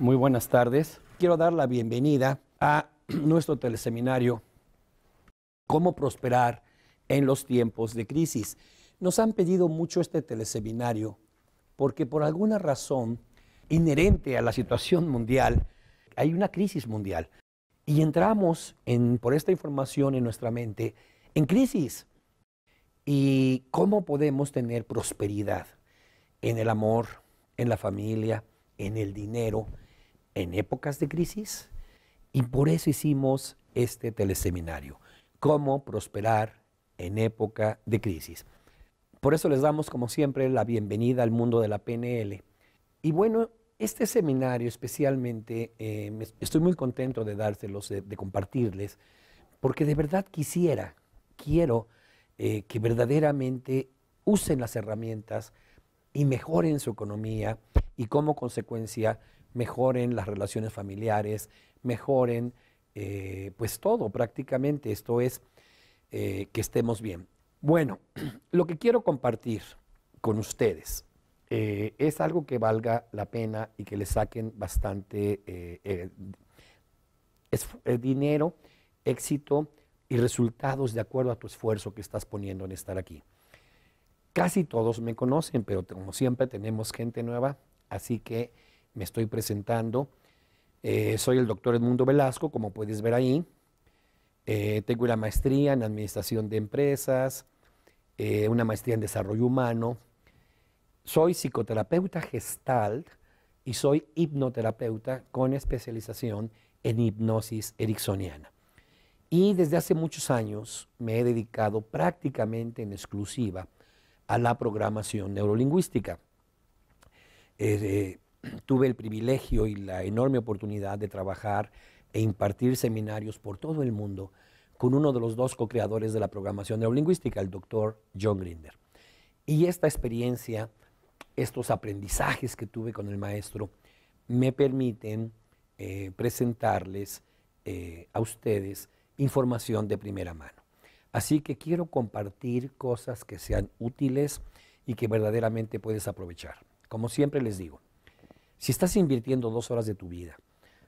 Muy buenas tardes. Quiero dar la bienvenida a nuestro teleseminario Cómo prosperar en los tiempos de crisis. Nos han pedido mucho este teleseminario porque por alguna razón inherente a la situación mundial hay una crisis mundial y entramos en, por esta información en nuestra mente en crisis. ¿Y cómo podemos tener prosperidad en el amor, en la familia, en el dinero? en épocas de crisis y por eso hicimos este teleseminario, cómo prosperar en época de crisis. Por eso les damos, como siempre, la bienvenida al mundo de la PNL. Y bueno, este seminario especialmente, eh, estoy muy contento de dárselos, de, compartirles, porque de verdad quisiera, quiero eh, que verdaderamente usen las herramientas y mejoren su economía y como consecuencia mejoren las relaciones familiares, mejoren eh, pues todo prácticamente, esto es eh, que estemos bien. Bueno, lo que quiero compartir con ustedes eh, es algo que valga la pena y que le saquen bastante dinero, éxito y resultados de acuerdo a tu esfuerzo que estás poniendo en estar aquí. Casi todos me conocen, pero como siempre tenemos gente nueva, así que me estoy presentando. Eh, soy el doctor Edmundo Velasco, como puedes ver ahí. Eh, tengo una maestría en administración de empresas, eh, una maestría en desarrollo humano. Soy psicoterapeuta gestal y soy hipnoterapeuta con especialización en hipnosis ericksoniana. Y desde hace muchos años me he dedicado prácticamente en exclusiva a la programación neurolingüística tuve el privilegio y la enorme oportunidad de trabajar e impartir seminarios por todo el mundo con uno de los dos co-creadores de la programación neurolingüística, el doctor John Grinder. Y esta experiencia, estos aprendizajes que tuve con el maestro, me permiten eh, presentarles eh, a ustedes información de primera mano. Así que quiero compartir cosas que sean útiles y que verdaderamente puedes aprovechar. Como siempre les digo, si estás invirtiendo dos horas de tu vida,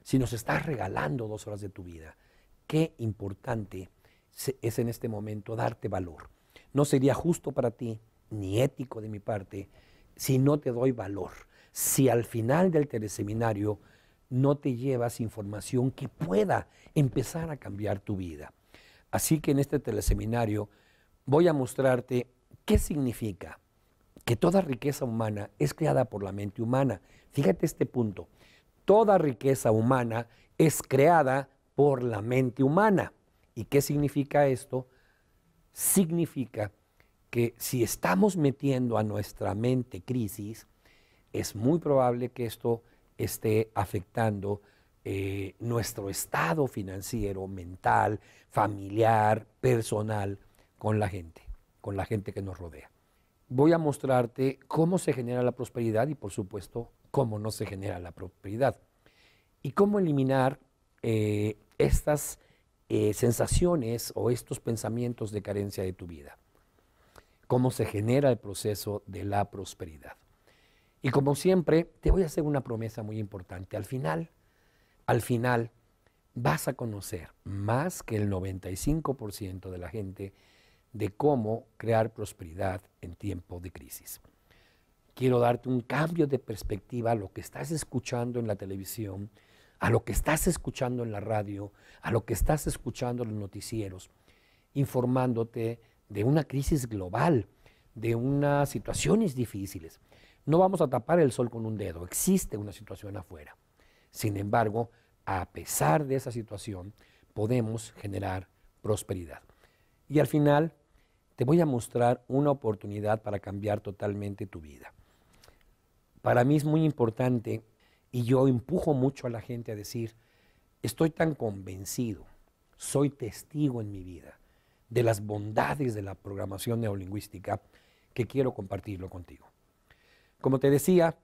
si nos estás regalando dos horas de tu vida, qué importante es en este momento darte valor. No sería justo para ti, ni ético de mi parte, si no te doy valor, si al final del teleseminario no te llevas información que pueda empezar a cambiar tu vida. Así que en este teleseminario voy a mostrarte qué significa que toda riqueza humana es creada por la mente humana. Fíjate este punto. Toda riqueza humana es creada por la mente humana. ¿Y qué significa esto? Significa que si estamos metiendo a nuestra mente crisis, es muy probable que esto esté afectando eh, nuestro estado financiero, mental, familiar, personal, con la gente, con la gente que nos rodea voy a mostrarte cómo se genera la prosperidad y por supuesto cómo no se genera la prosperidad. Y cómo eliminar eh, estas eh, sensaciones o estos pensamientos de carencia de tu vida. Cómo se genera el proceso de la prosperidad. Y como siempre, te voy a hacer una promesa muy importante. Al final, al final, vas a conocer más que el 95% de la gente de cómo crear prosperidad en tiempo de crisis. Quiero darte un cambio de perspectiva a lo que estás escuchando en la televisión, a lo que estás escuchando en la radio, a lo que estás escuchando en los noticieros, informándote de una crisis global, de unas situaciones difíciles. No vamos a tapar el sol con un dedo, existe una situación afuera. Sin embargo, a pesar de esa situación, podemos generar prosperidad. Y al final, te voy a mostrar una oportunidad para cambiar totalmente tu vida. Para mí es muy importante y yo empujo mucho a la gente a decir, estoy tan convencido, soy testigo en mi vida de las bondades de la programación neolingüística que quiero compartirlo contigo. Como te decía,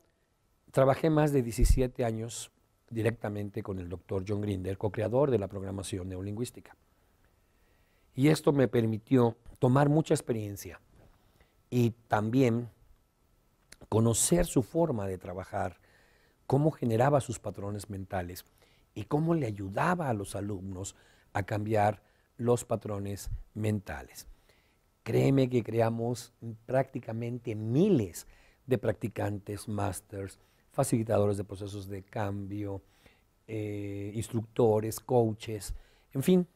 trabajé más de 17 años directamente con el doctor John Grinder, co-creador de la programación neolingüística. Y esto me permitió tomar mucha experiencia y también conocer su forma de trabajar, cómo generaba sus patrones mentales y cómo le ayudaba a los alumnos a cambiar los patrones mentales. Créeme que creamos prácticamente miles de practicantes, masters, facilitadores de procesos de cambio, eh, instructores, coaches, en fin,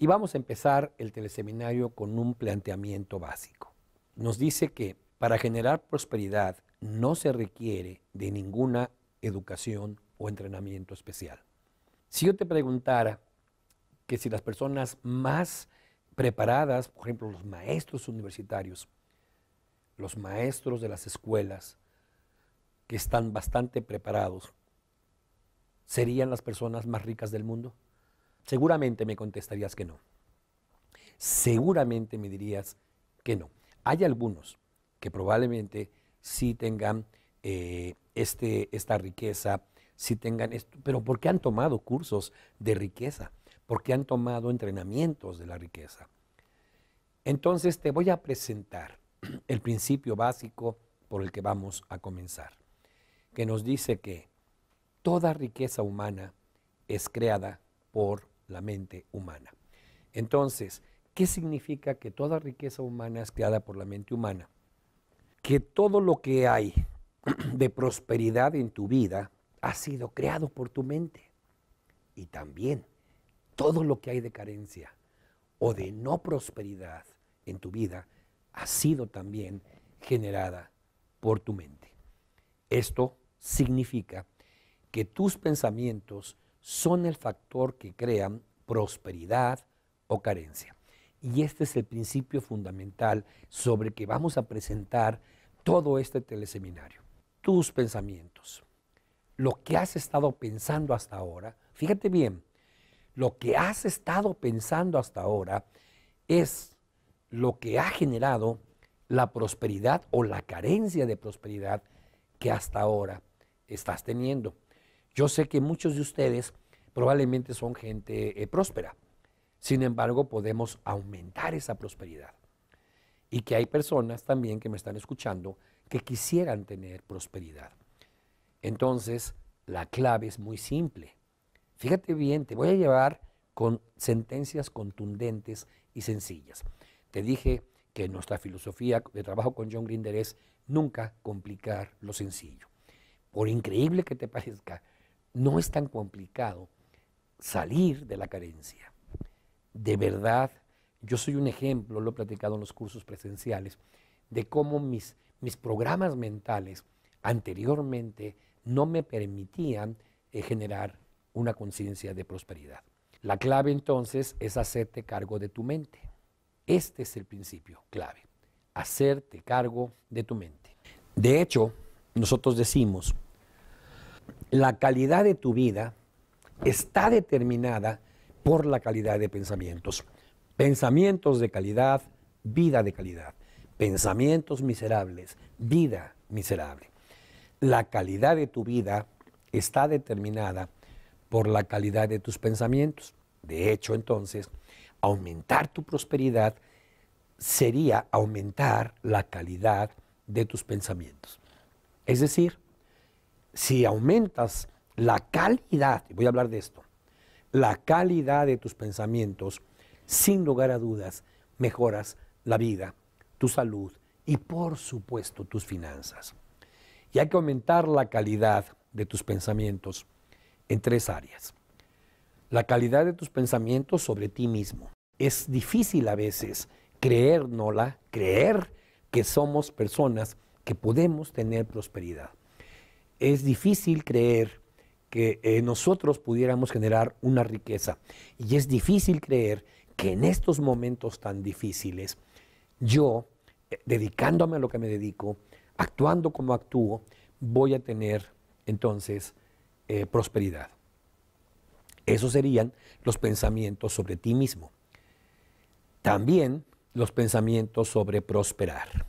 y vamos a empezar el teleseminario con un planteamiento básico. Nos dice que para generar prosperidad no se requiere de ninguna educación o entrenamiento especial. Si yo te preguntara que si las personas más preparadas, por ejemplo, los maestros universitarios, los maestros de las escuelas, que están bastante preparados, serían las personas más ricas del mundo? Seguramente me contestarías que no. Seguramente me dirías que no. Hay algunos que probablemente sí tengan eh, este, esta riqueza, sí tengan esto, pero porque han tomado cursos de riqueza, porque han tomado entrenamientos de la riqueza. Entonces te voy a presentar el principio básico por el que vamos a comenzar, que nos dice que toda riqueza humana es creada por la mente humana. Entonces, ¿qué significa que toda riqueza humana es creada por la mente humana? Que todo lo que hay de prosperidad en tu vida ha sido creado por tu mente. Y también todo lo que hay de carencia o de no prosperidad en tu vida ha sido también generada por tu mente. Esto significa que tus pensamientos son el factor que crean prosperidad o carencia. Y este es el principio fundamental sobre que vamos a presentar todo este teleseminario. Tus pensamientos, lo que has estado pensando hasta ahora, fíjate bien, lo que has estado pensando hasta ahora es lo que ha generado la prosperidad o la carencia de prosperidad que hasta ahora estás teniendo. Yo sé que muchos de ustedes probablemente son gente eh, próspera. Sin embargo, podemos aumentar esa prosperidad. Y que hay personas también que me están escuchando que quisieran tener prosperidad. Entonces, la clave es muy simple. Fíjate bien, te voy a llevar con sentencias contundentes y sencillas. Te dije que nuestra filosofía de trabajo con John Grinder es nunca complicar lo sencillo. Por increíble que te parezca, no es tan complicado salir de la carencia. De verdad, yo soy un ejemplo, lo he platicado en los cursos presenciales, de cómo mis, mis programas mentales anteriormente no me permitían eh, generar una conciencia de prosperidad. La clave entonces es hacerte cargo de tu mente. Este es el principio clave, hacerte cargo de tu mente. De hecho, nosotros decimos, la calidad de tu vida está determinada por la calidad de pensamientos. Pensamientos de calidad, vida de calidad. Pensamientos miserables, vida miserable. La calidad de tu vida está determinada por la calidad de tus pensamientos. De hecho, entonces, aumentar tu prosperidad sería aumentar la calidad de tus pensamientos. Es decir, si aumentas la calidad, voy a hablar de esto, la calidad de tus pensamientos, sin lugar a dudas, mejoras la vida, tu salud y por supuesto tus finanzas. Y hay que aumentar la calidad de tus pensamientos en tres áreas. La calidad de tus pensamientos sobre ti mismo. Es difícil a veces creer Nola, creer que somos personas que podemos tener prosperidad es difícil creer que eh, nosotros pudiéramos generar una riqueza. Y es difícil creer que en estos momentos tan difíciles, yo, eh, dedicándome a lo que me dedico, actuando como actúo, voy a tener entonces eh, prosperidad. Esos serían los pensamientos sobre ti mismo. También los pensamientos sobre prosperar.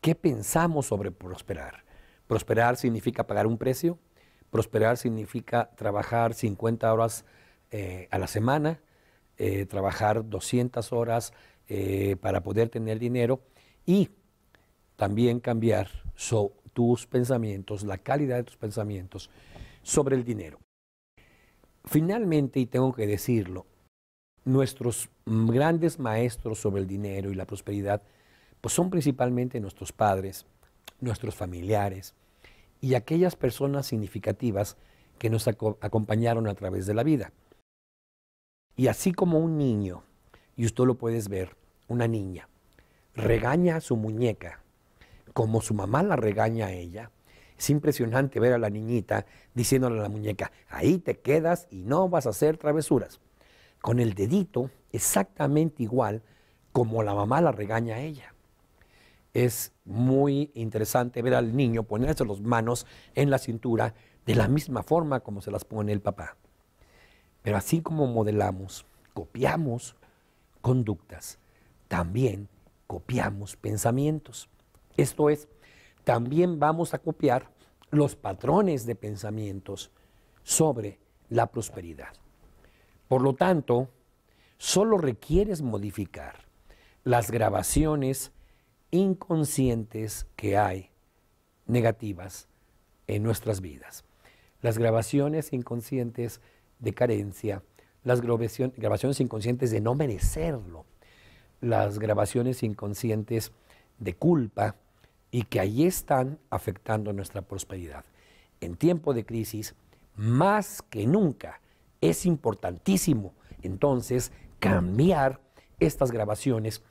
¿Qué pensamos sobre prosperar? Prosperar significa pagar un precio, prosperar significa trabajar 50 horas eh, a la semana, eh, trabajar 200 horas eh, para poder tener dinero y también cambiar tus pensamientos, la calidad de tus pensamientos sobre el dinero. Finalmente, y tengo que decirlo, nuestros grandes maestros sobre el dinero y la prosperidad pues son principalmente nuestros padres, nuestros familiares, y aquellas personas significativas que nos acompañaron a través de la vida. Y así como un niño, y usted lo puedes ver, una niña, regaña a su muñeca como su mamá la regaña a ella, es impresionante ver a la niñita diciéndole a la muñeca, ahí te quedas y no vas a hacer travesuras. Con el dedito exactamente igual como la mamá la regaña a ella es muy interesante ver al niño ponerse las manos en la cintura de la misma forma como se las pone el papá. Pero así como modelamos, copiamos conductas, también copiamos pensamientos. Esto es, también vamos a copiar los patrones de pensamientos sobre la prosperidad. Por lo tanto, solo requieres modificar las grabaciones inconscientes que hay negativas en nuestras vidas. Las grabaciones inconscientes de carencia, las grabaciones inconscientes de no merecerlo, las grabaciones inconscientes de culpa y que ahí están afectando nuestra prosperidad. En tiempo de crisis, más que nunca, es importantísimo entonces cambiar estas grabaciones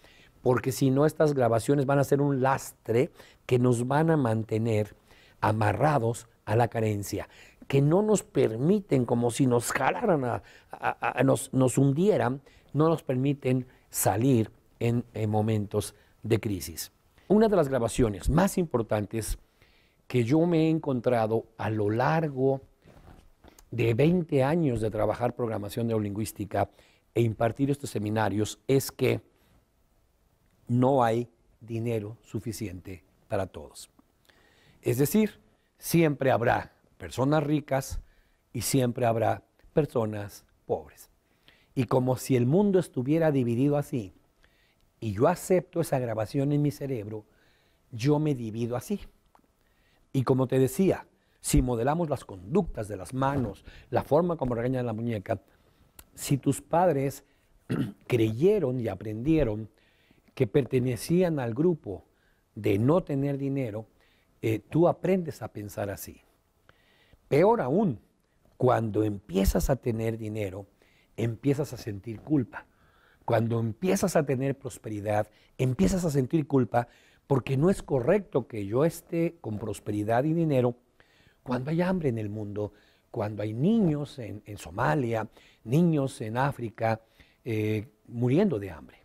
porque si no estas grabaciones van a ser un lastre que nos van a mantener amarrados a la carencia, que no nos permiten, como si nos jalaran, a, nos, nos, hundieran, no nos permiten salir en, en momentos de crisis. Una de las grabaciones más importantes que yo me he encontrado a lo largo de 20 años de trabajar programación neolingüística e impartir estos seminarios es que no hay dinero suficiente para todos. Es decir, siempre habrá personas ricas y siempre habrá personas pobres. Y como si el mundo estuviera dividido así, y yo acepto esa grabación en mi cerebro, yo me divido así. Y como te decía, si modelamos las conductas de las manos, la forma como regañan la muñeca, si tus padres creyeron y aprendieron que pertenecían al grupo de no tener dinero, eh, tú aprendes a pensar así. Peor aún, cuando empiezas a tener dinero, empiezas a sentir culpa. Cuando empiezas a tener prosperidad, empiezas a sentir culpa porque no es correcto que yo esté con prosperidad y dinero cuando hay hambre en el mundo, cuando hay niños en, Somalia, niños en África eh, muriendo de hambre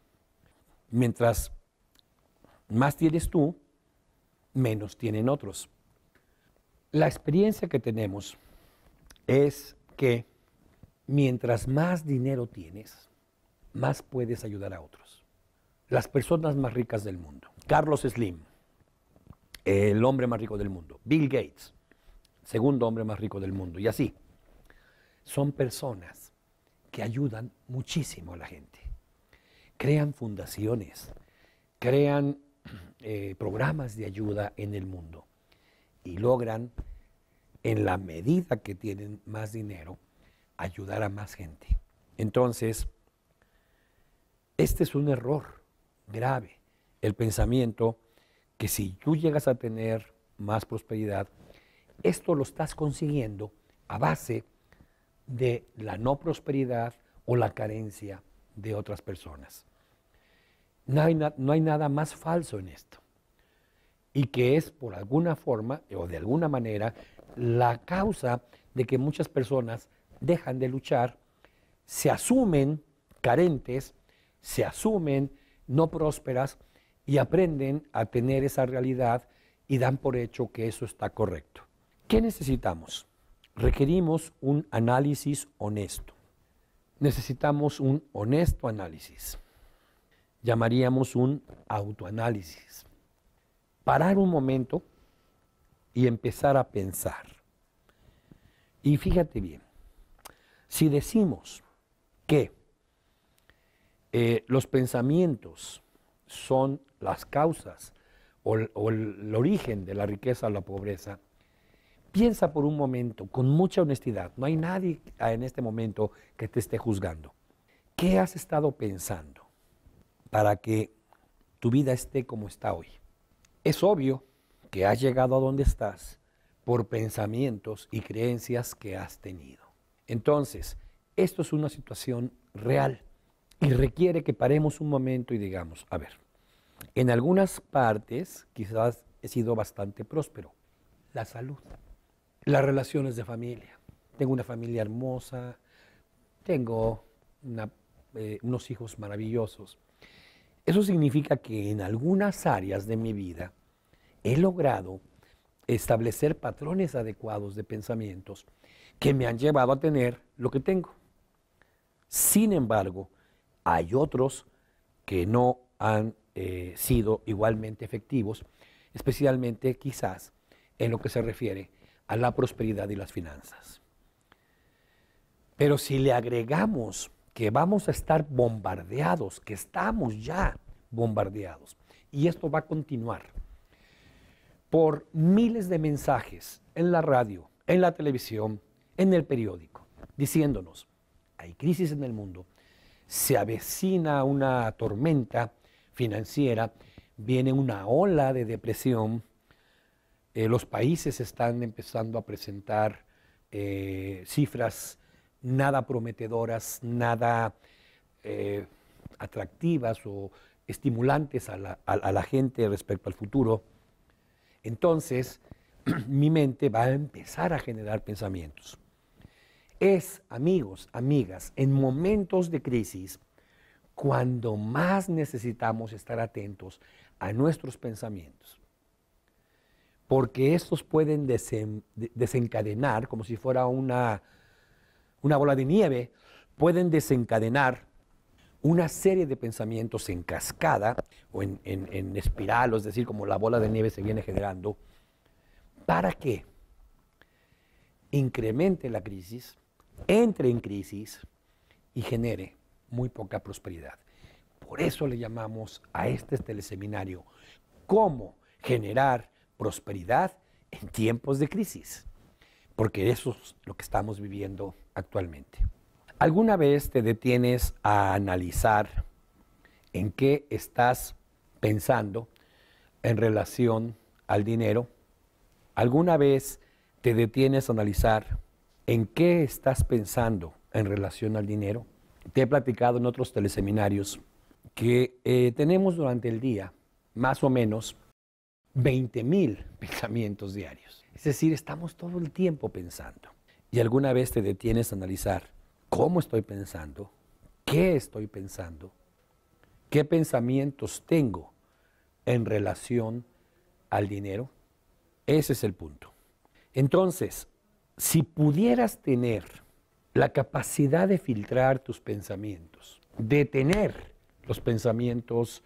mientras más tienes tú, menos tienen otros. La experiencia que tenemos es que mientras más dinero tienes, más puedes ayudar a otros. Las personas más ricas del mundo. Carlos Slim, el hombre más rico del mundo. Bill Gates, segundo hombre más rico del mundo. Y así. Son personas que ayudan muchísimo a la gente crean fundaciones, crean eh, programas de ayuda en el mundo y logran, en la medida que tienen más dinero, ayudar a más gente. Entonces, este es un error grave, el pensamiento que si tú llegas a tener más prosperidad, esto lo estás consiguiendo a base de la no prosperidad o la carencia de otras personas. No hay, nada más falso en esto. Y que es por alguna forma o de alguna manera la causa de que muchas personas dejan de luchar, se asumen carentes, se asumen no prósperas y aprenden a tener esa realidad y dan por hecho que eso está correcto. ¿Qué necesitamos? Requerimos un análisis honesto necesitamos un honesto análisis. Llamaríamos un autoanálisis. Parar un momento y empezar a pensar. Y fíjate bien, si decimos que eh, los pensamientos son las causas o, el, el origen de la riqueza o la pobreza, Piensa por un momento, con mucha honestidad, no hay nadie en este momento que te esté juzgando. ¿Qué has estado pensando para que tu vida esté como está hoy? Es obvio que has llegado a donde estás por pensamientos y creencias que has tenido. Entonces, esto es una situación real y requiere que paremos un momento y digamos, a ver, en algunas partes quizás he sido bastante próspero, la salud las relaciones de familia. Tengo una familia hermosa, tengo eh, unos hijos maravillosos. Eso significa que en algunas áreas de mi vida he logrado establecer patrones adecuados de pensamientos que me han llevado a tener lo que tengo. Sin embargo, hay otros que no han eh, sido igualmente efectivos, especialmente quizás en lo que se refiere a la prosperidad y las finanzas. Pero si le agregamos que vamos a estar bombardeados, que estamos ya bombardeados, y esto va a continuar por miles de mensajes en la radio, en la televisión, en el periódico, diciéndonos, hay crisis en el mundo, se avecina una tormenta financiera, viene una ola de depresión, eh, los países están empezando a presentar eh, cifras nada prometedoras, nada eh, atractivas o estimulantes a la gente respecto al futuro. Entonces, mi mente va a empezar a generar pensamientos. Es, amigos, amigas, en momentos de crisis, cuando más necesitamos estar atentos a nuestros pensamientos porque estos pueden desencadenar, como si fuera una, una bola de nieve, pueden desencadenar una serie de pensamientos en cascada o en, espiral, es decir, como la bola de nieve se viene generando, para que incremente la crisis, entre en crisis y genere muy poca prosperidad. Por eso le llamamos a este teleseminario cómo generar prosperidad en tiempos de crisis, porque eso es lo que estamos viviendo actualmente. ¿Alguna vez te detienes a analizar en qué estás pensando en relación al dinero? ¿Alguna vez te detienes a analizar en qué estás pensando en relación al dinero? Te he platicado en otros teleseminarios que eh, tenemos durante el día, más o menos, 20 mil pensamientos diarios. Es decir, estamos todo el tiempo pensando. Y alguna vez te detienes a analizar cómo estoy pensando, qué estoy pensando, qué pensamientos tengo en relación al dinero. Ese es el punto. Entonces, si pudieras tener la capacidad de filtrar tus pensamientos, de tener los pensamientos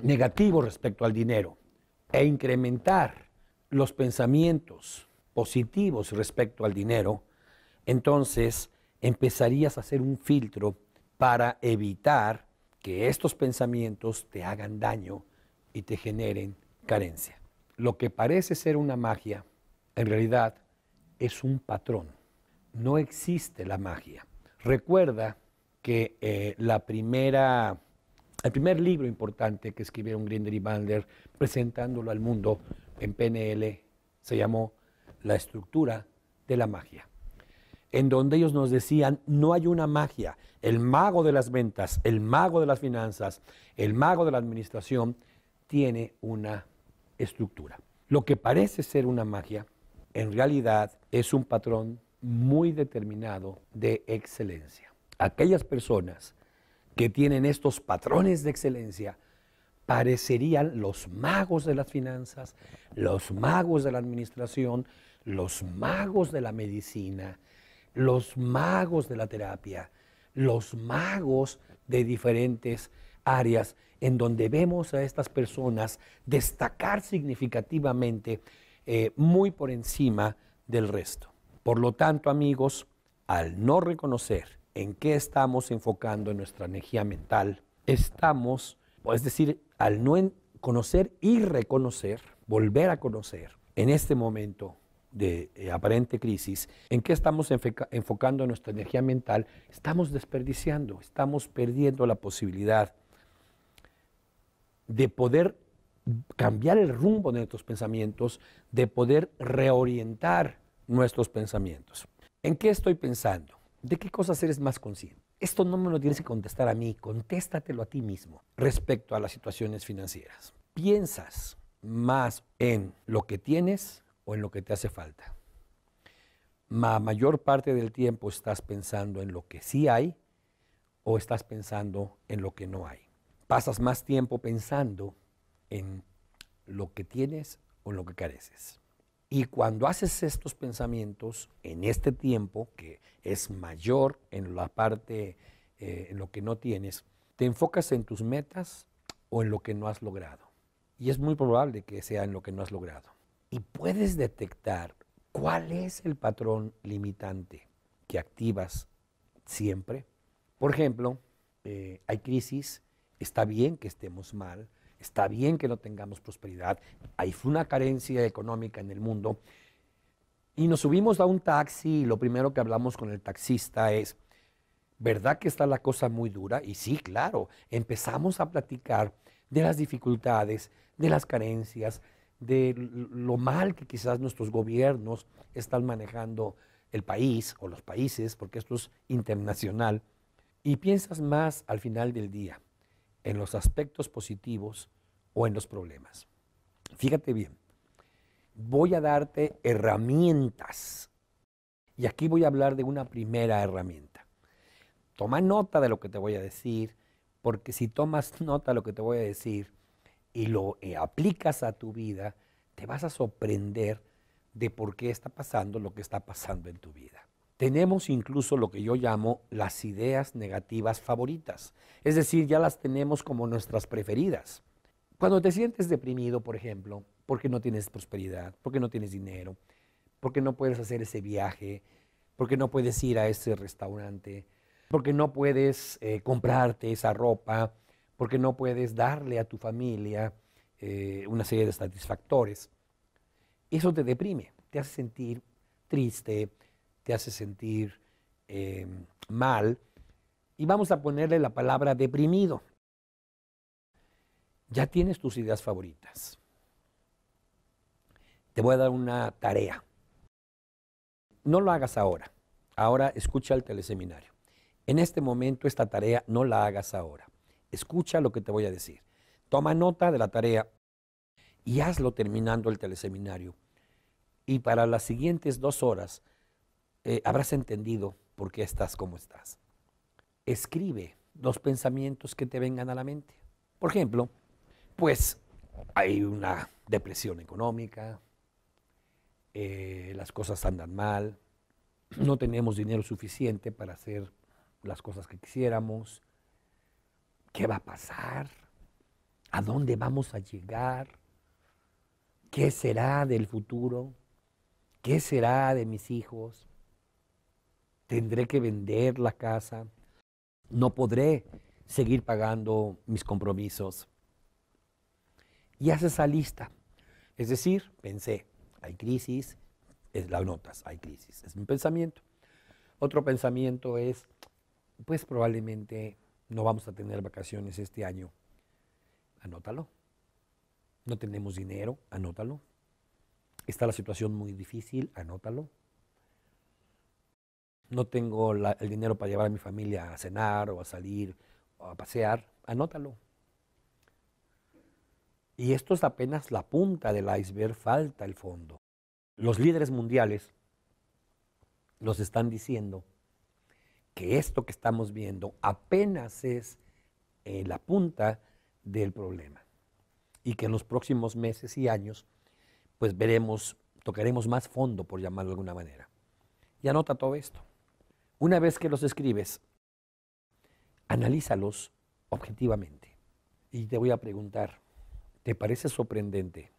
negativos respecto al dinero, e incrementar los pensamientos positivos respecto al dinero, entonces empezarías a hacer un filtro para evitar que estos pensamientos te hagan daño y te generen carencia. Lo que parece ser una magia, en realidad es un patrón. No existe la magia. Recuerda que eh, la primera el primer libro importante que escribieron Grinder y Bandler presentándolo al mundo en PNL se llamó La estructura de la magia, en donde ellos nos decían, no hay una magia, el mago de las ventas, el mago de las finanzas, el mago de la administración tiene una estructura. Lo que parece ser una magia, en realidad es un patrón muy determinado de excelencia. Aquellas personas que tienen estos patrones de excelencia, parecerían los magos de las finanzas, los magos de la administración, los magos de la medicina, los magos de la terapia, los magos de diferentes áreas en donde vemos a estas personas destacar significativamente eh, muy por encima del resto. Por lo tanto, amigos, al no reconocer en qué estamos enfocando nuestra energía mental, estamos, es decir, al no conocer y reconocer, volver a conocer en este momento de eh, aparente crisis, en qué estamos enfocando nuestra energía mental, estamos desperdiciando, estamos perdiendo la posibilidad de poder cambiar el rumbo de nuestros pensamientos, de poder reorientar nuestros pensamientos. ¿En qué estoy pensando? ¿De qué cosas eres más consciente? Esto no me lo tienes que contestar a mí, contéstatelo a ti mismo respecto a las situaciones financieras. ¿Piensas más en lo que tienes o en lo que te hace falta? La mayor parte del tiempo estás pensando en lo que sí hay o estás pensando en lo que no hay. Pasas más tiempo pensando en lo que tienes o en lo que careces. Y cuando haces estos pensamientos en este tiempo, que es mayor en la parte, eh, en lo que no tienes, te enfocas en tus metas o en lo que no has logrado. Y es muy probable que sea en lo que no has logrado. Y puedes detectar cuál es el patrón limitante que activas siempre. Por ejemplo, eh, hay crisis, está bien que estemos mal, Está bien que no tengamos prosperidad. Hay una carencia económica en el mundo. Y nos subimos a un taxi y lo primero que hablamos con el taxista es, ¿verdad que está la cosa muy dura? Y sí, claro, empezamos a platicar de las dificultades, de las carencias, de lo mal que quizás nuestros gobiernos están manejando el país o los países, porque esto es internacional, y piensas más al final del día en los aspectos positivos o en los problemas. Fíjate bien, voy a darte herramientas. Y aquí voy a hablar de una primera herramienta. Toma nota de lo que te voy a decir, porque si tomas nota de lo que te voy a decir y lo eh, aplicas a tu vida, te vas a sorprender de por qué está pasando lo que está pasando en tu vida. Tenemos incluso lo que yo llamo las ideas negativas favoritas, es decir, ya las tenemos como nuestras preferidas. Cuando te sientes deprimido, por ejemplo, porque no tienes prosperidad, porque no tienes dinero, porque no puedes hacer ese viaje, porque no puedes ir a ese restaurante, porque no puedes eh, comprarte esa ropa, porque no puedes darle a tu familia eh, una serie de satisfactores. Eso te deprime, te hace sentir triste, te hace sentir eh, mal. Y vamos a ponerle la palabra deprimido. Ya tienes tus ideas favoritas. Te voy a dar una tarea. No lo hagas ahora. Ahora escucha el teleseminario. En este momento esta tarea no la hagas ahora. Escucha lo que te voy a decir. Toma nota de la tarea y hazlo terminando el teleseminario. Y para las siguientes dos horas eh, habrás entendido por qué estás como estás. Escribe los pensamientos que te vengan a la mente. Por ejemplo, pues hay una depresión económica, eh, las cosas andan mal, no tenemos dinero suficiente para hacer las cosas que quisiéramos, ¿qué va a pasar? ¿A dónde vamos a llegar? ¿Qué será del futuro? ¿Qué será de mis hijos? tendré que vender la casa, no podré seguir pagando mis compromisos. Y hace esa lista. Es decir, pensé, hay crisis, es la notas, hay crisis, es mi pensamiento. Otro pensamiento es, pues probablemente no vamos a tener vacaciones este año. Anótalo. No tenemos dinero, anótalo. Está la situación muy difícil, anótalo no tengo el dinero para llevar a mi familia a cenar o a salir o a pasear, anótalo. Y esto es apenas la punta del iceberg, falta el fondo. Los líderes mundiales nos están diciendo que esto que estamos viendo apenas es eh, la punta del problema y que en los próximos meses y años pues veremos, tocaremos más fondo, por llamarlo de alguna manera. Y anota todo esto. Una vez que los escribes, analízalos objetivamente. Y te voy a preguntar, ¿te parece sorprendente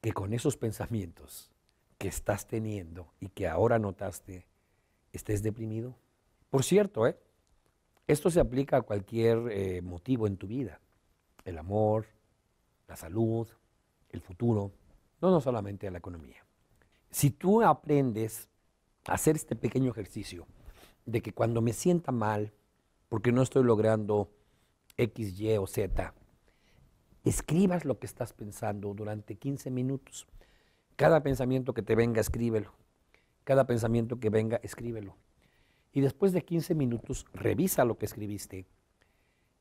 que con esos pensamientos que estás teniendo y que ahora notaste, estés deprimido? Por cierto, ¿eh? esto se aplica a cualquier eh, motivo en tu vida. El amor, la salud, el futuro, no, no solamente a la economía. Si tú aprendes a hacer este pequeño ejercicio, de que cuando me sienta mal, porque no estoy logrando X, Y o Z, escribas lo que estás pensando durante 15 minutos. Cada pensamiento que te venga, escríbelo. Cada pensamiento que venga, escríbelo. Y después de 15 minutos, revisa lo que escribiste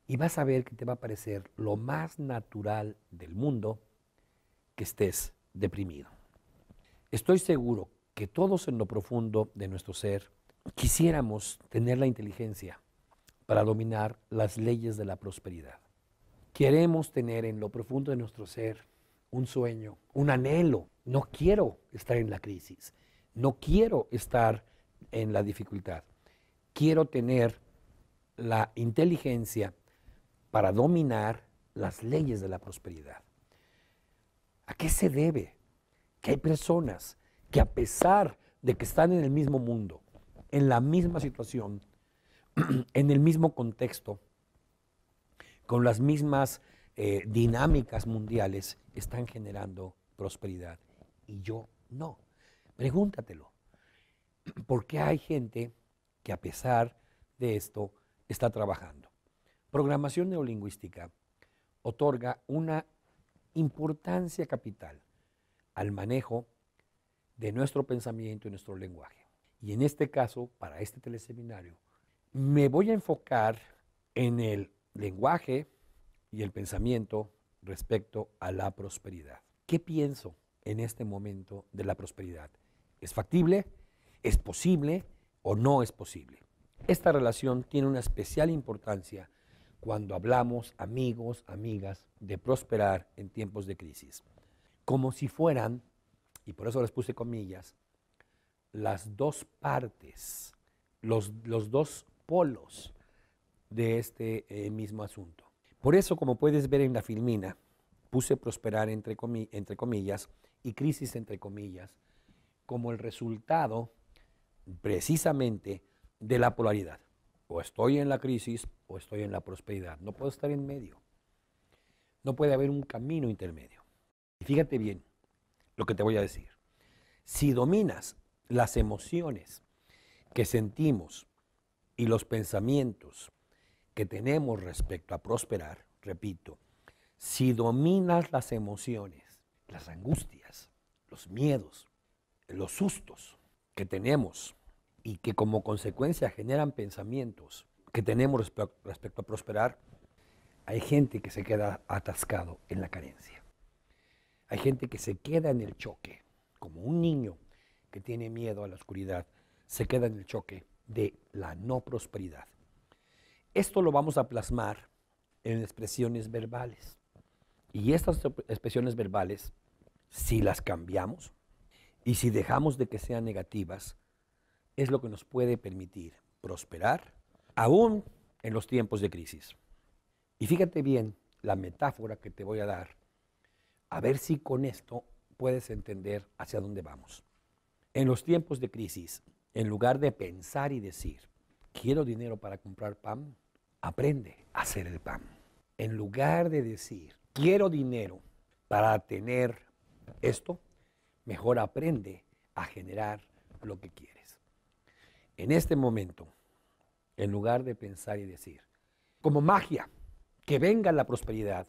y vas a ver que te va a parecer lo más natural del mundo que estés deprimido. Estoy seguro que todos en lo profundo de nuestro ser quisiéramos tener la inteligencia para dominar las leyes de la prosperidad. Queremos tener en lo profundo de nuestro ser un sueño, un anhelo. No quiero estar en la crisis, no quiero estar en la dificultad. Quiero tener la inteligencia para dominar las leyes de la prosperidad. ¿A qué se debe que hay personas que a pesar de que están en el mismo mundo, en la misma situación, en el mismo contexto, con las mismas eh, dinámicas mundiales, están generando prosperidad. Y yo no. Pregúntatelo. ¿Por qué hay gente que a pesar de esto está trabajando? Programación neolingüística otorga una importancia capital al manejo de nuestro pensamiento y nuestro lenguaje. Y en este caso, para este teleseminario, me voy a enfocar en el lenguaje y el pensamiento respecto a la prosperidad. ¿Qué pienso en este momento de la prosperidad? ¿Es factible? ¿Es posible o no es posible? Esta relación tiene una especial importancia cuando hablamos, amigos, amigas, de prosperar en tiempos de crisis. Como si fueran, y por eso les puse comillas, las dos partes, los, dos polos de este eh, mismo asunto. Por eso, como puedes ver en la filmina, puse prosperar entre, entre comillas y crisis entre comillas como el resultado precisamente de la polaridad. O estoy en la crisis o estoy en la prosperidad. No puedo estar en medio. No puede haber un camino intermedio. Y fíjate bien lo que te voy a decir. Si dominas las emociones que sentimos y los pensamientos que tenemos respecto a prosperar, repito, si dominas las emociones, las angustias, los miedos, los sustos que tenemos y que como consecuencia generan pensamientos que tenemos respecto a prosperar, hay gente que se queda atascado en la carencia. Hay gente que se queda en el choque, como un niño que tiene miedo a la oscuridad se queda en el choque de la no prosperidad. Esto lo vamos a plasmar en expresiones verbales. Y estas expresiones verbales, si las cambiamos y si dejamos de que sean negativas, es lo que nos puede permitir prosperar aún en los tiempos de crisis. Y fíjate bien la metáfora que te voy a dar, a ver si con esto puedes entender hacia dónde vamos. En los tiempos de crisis, en lugar de pensar y decir, quiero dinero para comprar pan, aprende a hacer el pan. En lugar de decir, quiero dinero para tener esto, mejor aprende a generar lo que quieres. En este momento, en lugar de pensar y decir, como magia, que venga la prosperidad,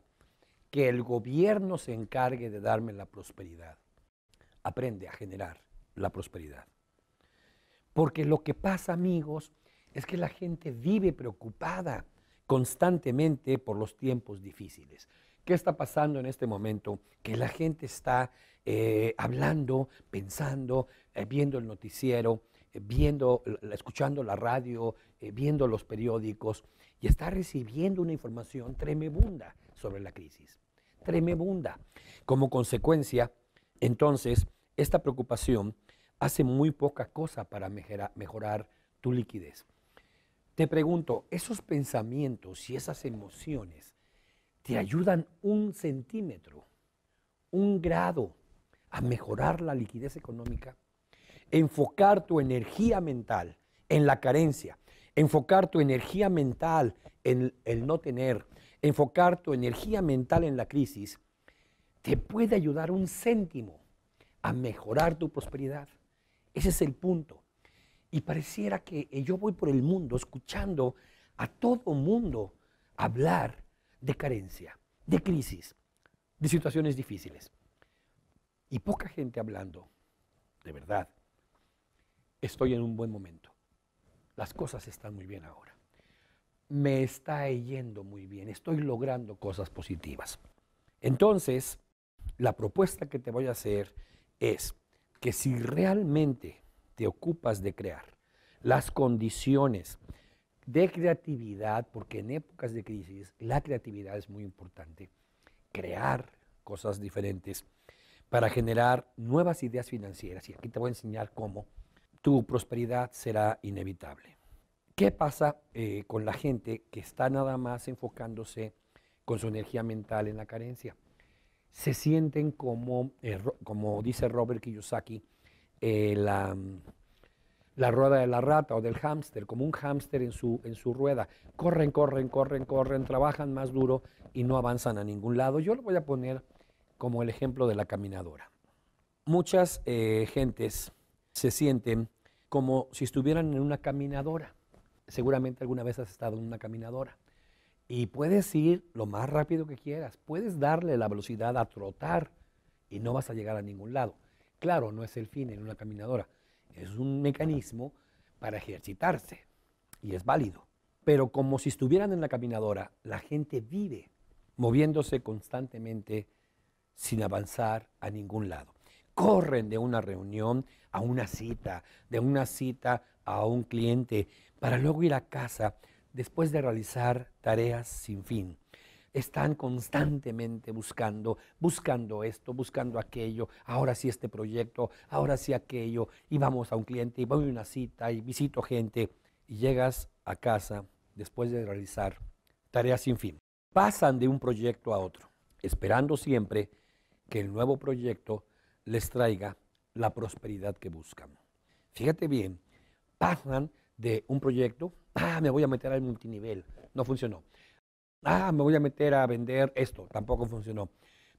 que el gobierno se encargue de darme la prosperidad, aprende a generar la prosperidad. Porque lo que pasa, amigos, es que la gente vive preocupada constantemente por los tiempos difíciles. ¿Qué está pasando en este momento? Que la gente está eh, hablando, pensando, eh, viendo el noticiero, eh, viendo, escuchando la radio, viendo los periódicos y está recibiendo una información tremebunda sobre la crisis. Tremebunda. Como consecuencia, entonces, esta preocupación hace muy poca cosa para mejorar tu liquidez. Te pregunto, ¿esos pensamientos y esas emociones te ayudan un centímetro, un grado a mejorar la liquidez económica? Enfocar tu energía mental en la carencia, enfocar tu energía mental en el no tener, enfocar tu energía mental en la crisis, te puede ayudar un céntimo a mejorar tu prosperidad. Ese es el punto. Y pareciera que eh, yo voy por el mundo escuchando a todo mundo hablar de carencia, de crisis, de situaciones difíciles. Y poca gente hablando, de verdad, estoy en un buen momento. Las cosas están muy bien ahora. Me está yendo muy bien, estoy logrando cosas positivas. Entonces, la propuesta que te voy a hacer es, que si realmente te ocupas de crear las condiciones de creatividad, porque en épocas de crisis la creatividad es muy importante, crear cosas diferentes para generar nuevas ideas financieras. Y aquí te voy a enseñar cómo tu prosperidad será inevitable. ¿Qué pasa eh, con la gente que está nada más enfocándose con su energía mental en la carencia? se sienten como, eh, como dice Robert Kiyosaki, eh, la, la, rueda de la rata o del hámster, como un hámster en su, en su rueda. Corren, corren, corren, corren, trabajan más duro y no avanzan a ningún lado. Yo lo voy a poner como el ejemplo de la caminadora. Muchas eh, gentes se sienten como si estuvieran en una caminadora. Seguramente alguna vez has estado en una caminadora. Y puedes ir lo más rápido que quieras, puedes darle la velocidad a trotar y no vas a llegar a ningún lado. Claro, no es el fin en una caminadora, es un mecanismo para ejercitarse y es válido. Pero como si estuvieran en la caminadora, la gente vive moviéndose constantemente sin avanzar a ningún lado. Corren de una reunión a una cita, de una cita a un cliente, para luego ir a casa después de realizar tareas sin fin. Están constantemente buscando, buscando esto, buscando aquello, ahora sí este proyecto, ahora sí aquello, y vamos a un cliente, y voy a una cita, y visito gente, y llegas a casa después de realizar tareas sin fin. Pasan de un proyecto a otro, esperando siempre que el nuevo proyecto les traiga la prosperidad que buscan. Fíjate bien, pasan de un proyecto Ah, me voy a meter al multinivel. No funcionó. Ah, me voy a meter a vender esto. Tampoco funcionó.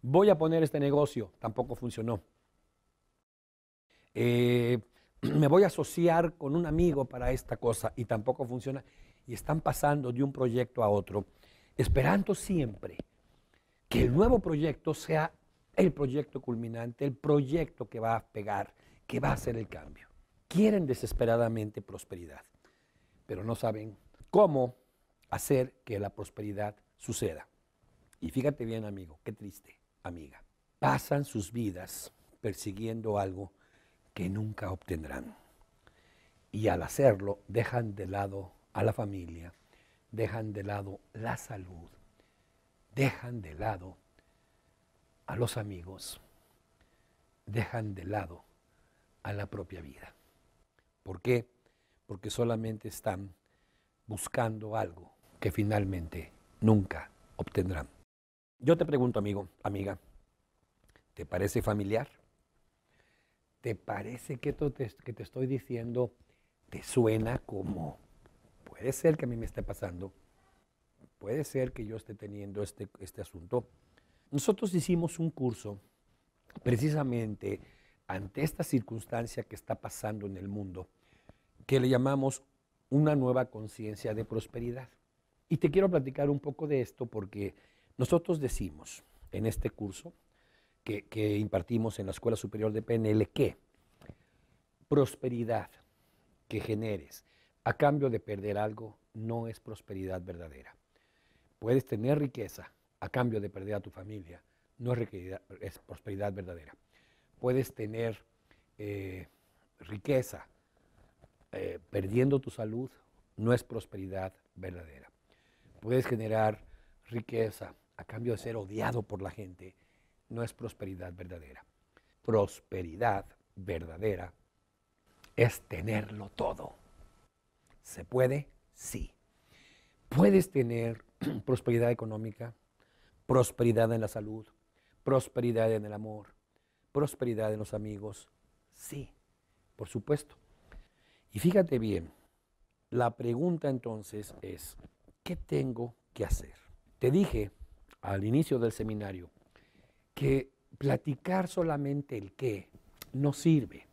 Voy a poner este negocio. Tampoco funcionó. Eh, me voy a asociar con un amigo para esta cosa y tampoco funciona. Y están pasando de un proyecto a otro, esperando siempre que el nuevo proyecto sea el proyecto culminante, el proyecto que va a pegar, que va a hacer el cambio. Quieren desesperadamente prosperidad pero no saben cómo hacer que la prosperidad suceda. Y fíjate bien, amigo, qué triste, amiga. Pasan sus vidas persiguiendo algo que nunca obtendrán. Y al hacerlo, dejan de lado a la familia, dejan de lado la salud, dejan de lado a los amigos, dejan de lado a la propia vida. ¿Por qué? porque solamente están buscando algo que finalmente nunca obtendrán. Yo te pregunto, amigo, amiga, ¿te parece familiar? ¿Te parece que esto que te estoy diciendo te suena como puede ser que a mí me esté pasando? Puede ser que yo esté teniendo este, este asunto. Nosotros hicimos un curso precisamente ante esta circunstancia que está pasando en el mundo que le llamamos una nueva conciencia de prosperidad. Y te quiero platicar un poco de esto porque nosotros decimos en este curso que, impartimos en la Escuela Superior de PNL que prosperidad que generes a cambio de perder algo no es prosperidad verdadera. Puedes tener riqueza a cambio de perder a tu familia, no es, prosperidad verdadera. Puedes tener eh, riqueza eh, perdiendo tu salud no es prosperidad verdadera. Puedes generar riqueza a cambio de ser odiado por la gente, no es prosperidad verdadera. Prosperidad verdadera es tenerlo todo. ¿Se puede? Sí. Puedes tener prosperidad económica, prosperidad en la salud, prosperidad en el amor, prosperidad en los amigos. Sí, por supuesto. Y fíjate bien, la pregunta entonces es, ¿qué tengo que hacer? Te dije al inicio del seminario que platicar solamente el qué no sirve.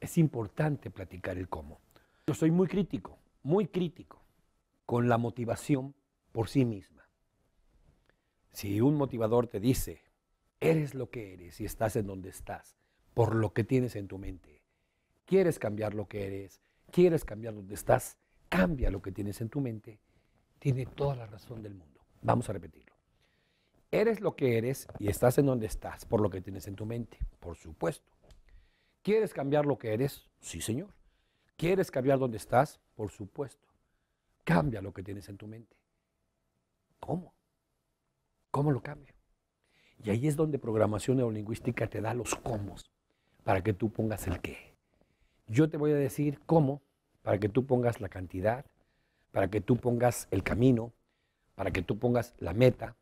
Es importante platicar el cómo. Yo soy muy crítico, muy crítico con la motivación por sí misma. Si un motivador te dice, eres lo que eres y estás en donde estás, por lo que tienes en tu mente, quieres cambiar lo que eres, quieres cambiar donde estás, cambia lo que tienes en tu mente, tiene toda la razón del mundo. Vamos a repetirlo. Eres lo que eres y estás en donde estás por lo que tienes en tu mente, por supuesto. ¿Quieres cambiar lo que eres? Sí, señor. ¿Quieres cambiar donde estás? Por supuesto. Cambia lo que tienes en tu mente. ¿Cómo? ¿Cómo lo cambio? Y ahí es donde programación neurolingüística te da los cómo para que tú pongas el qué. Yo te voy a decir cómo para que tú pongas la cantidad, para que tú pongas el camino, para que tú pongas la meta,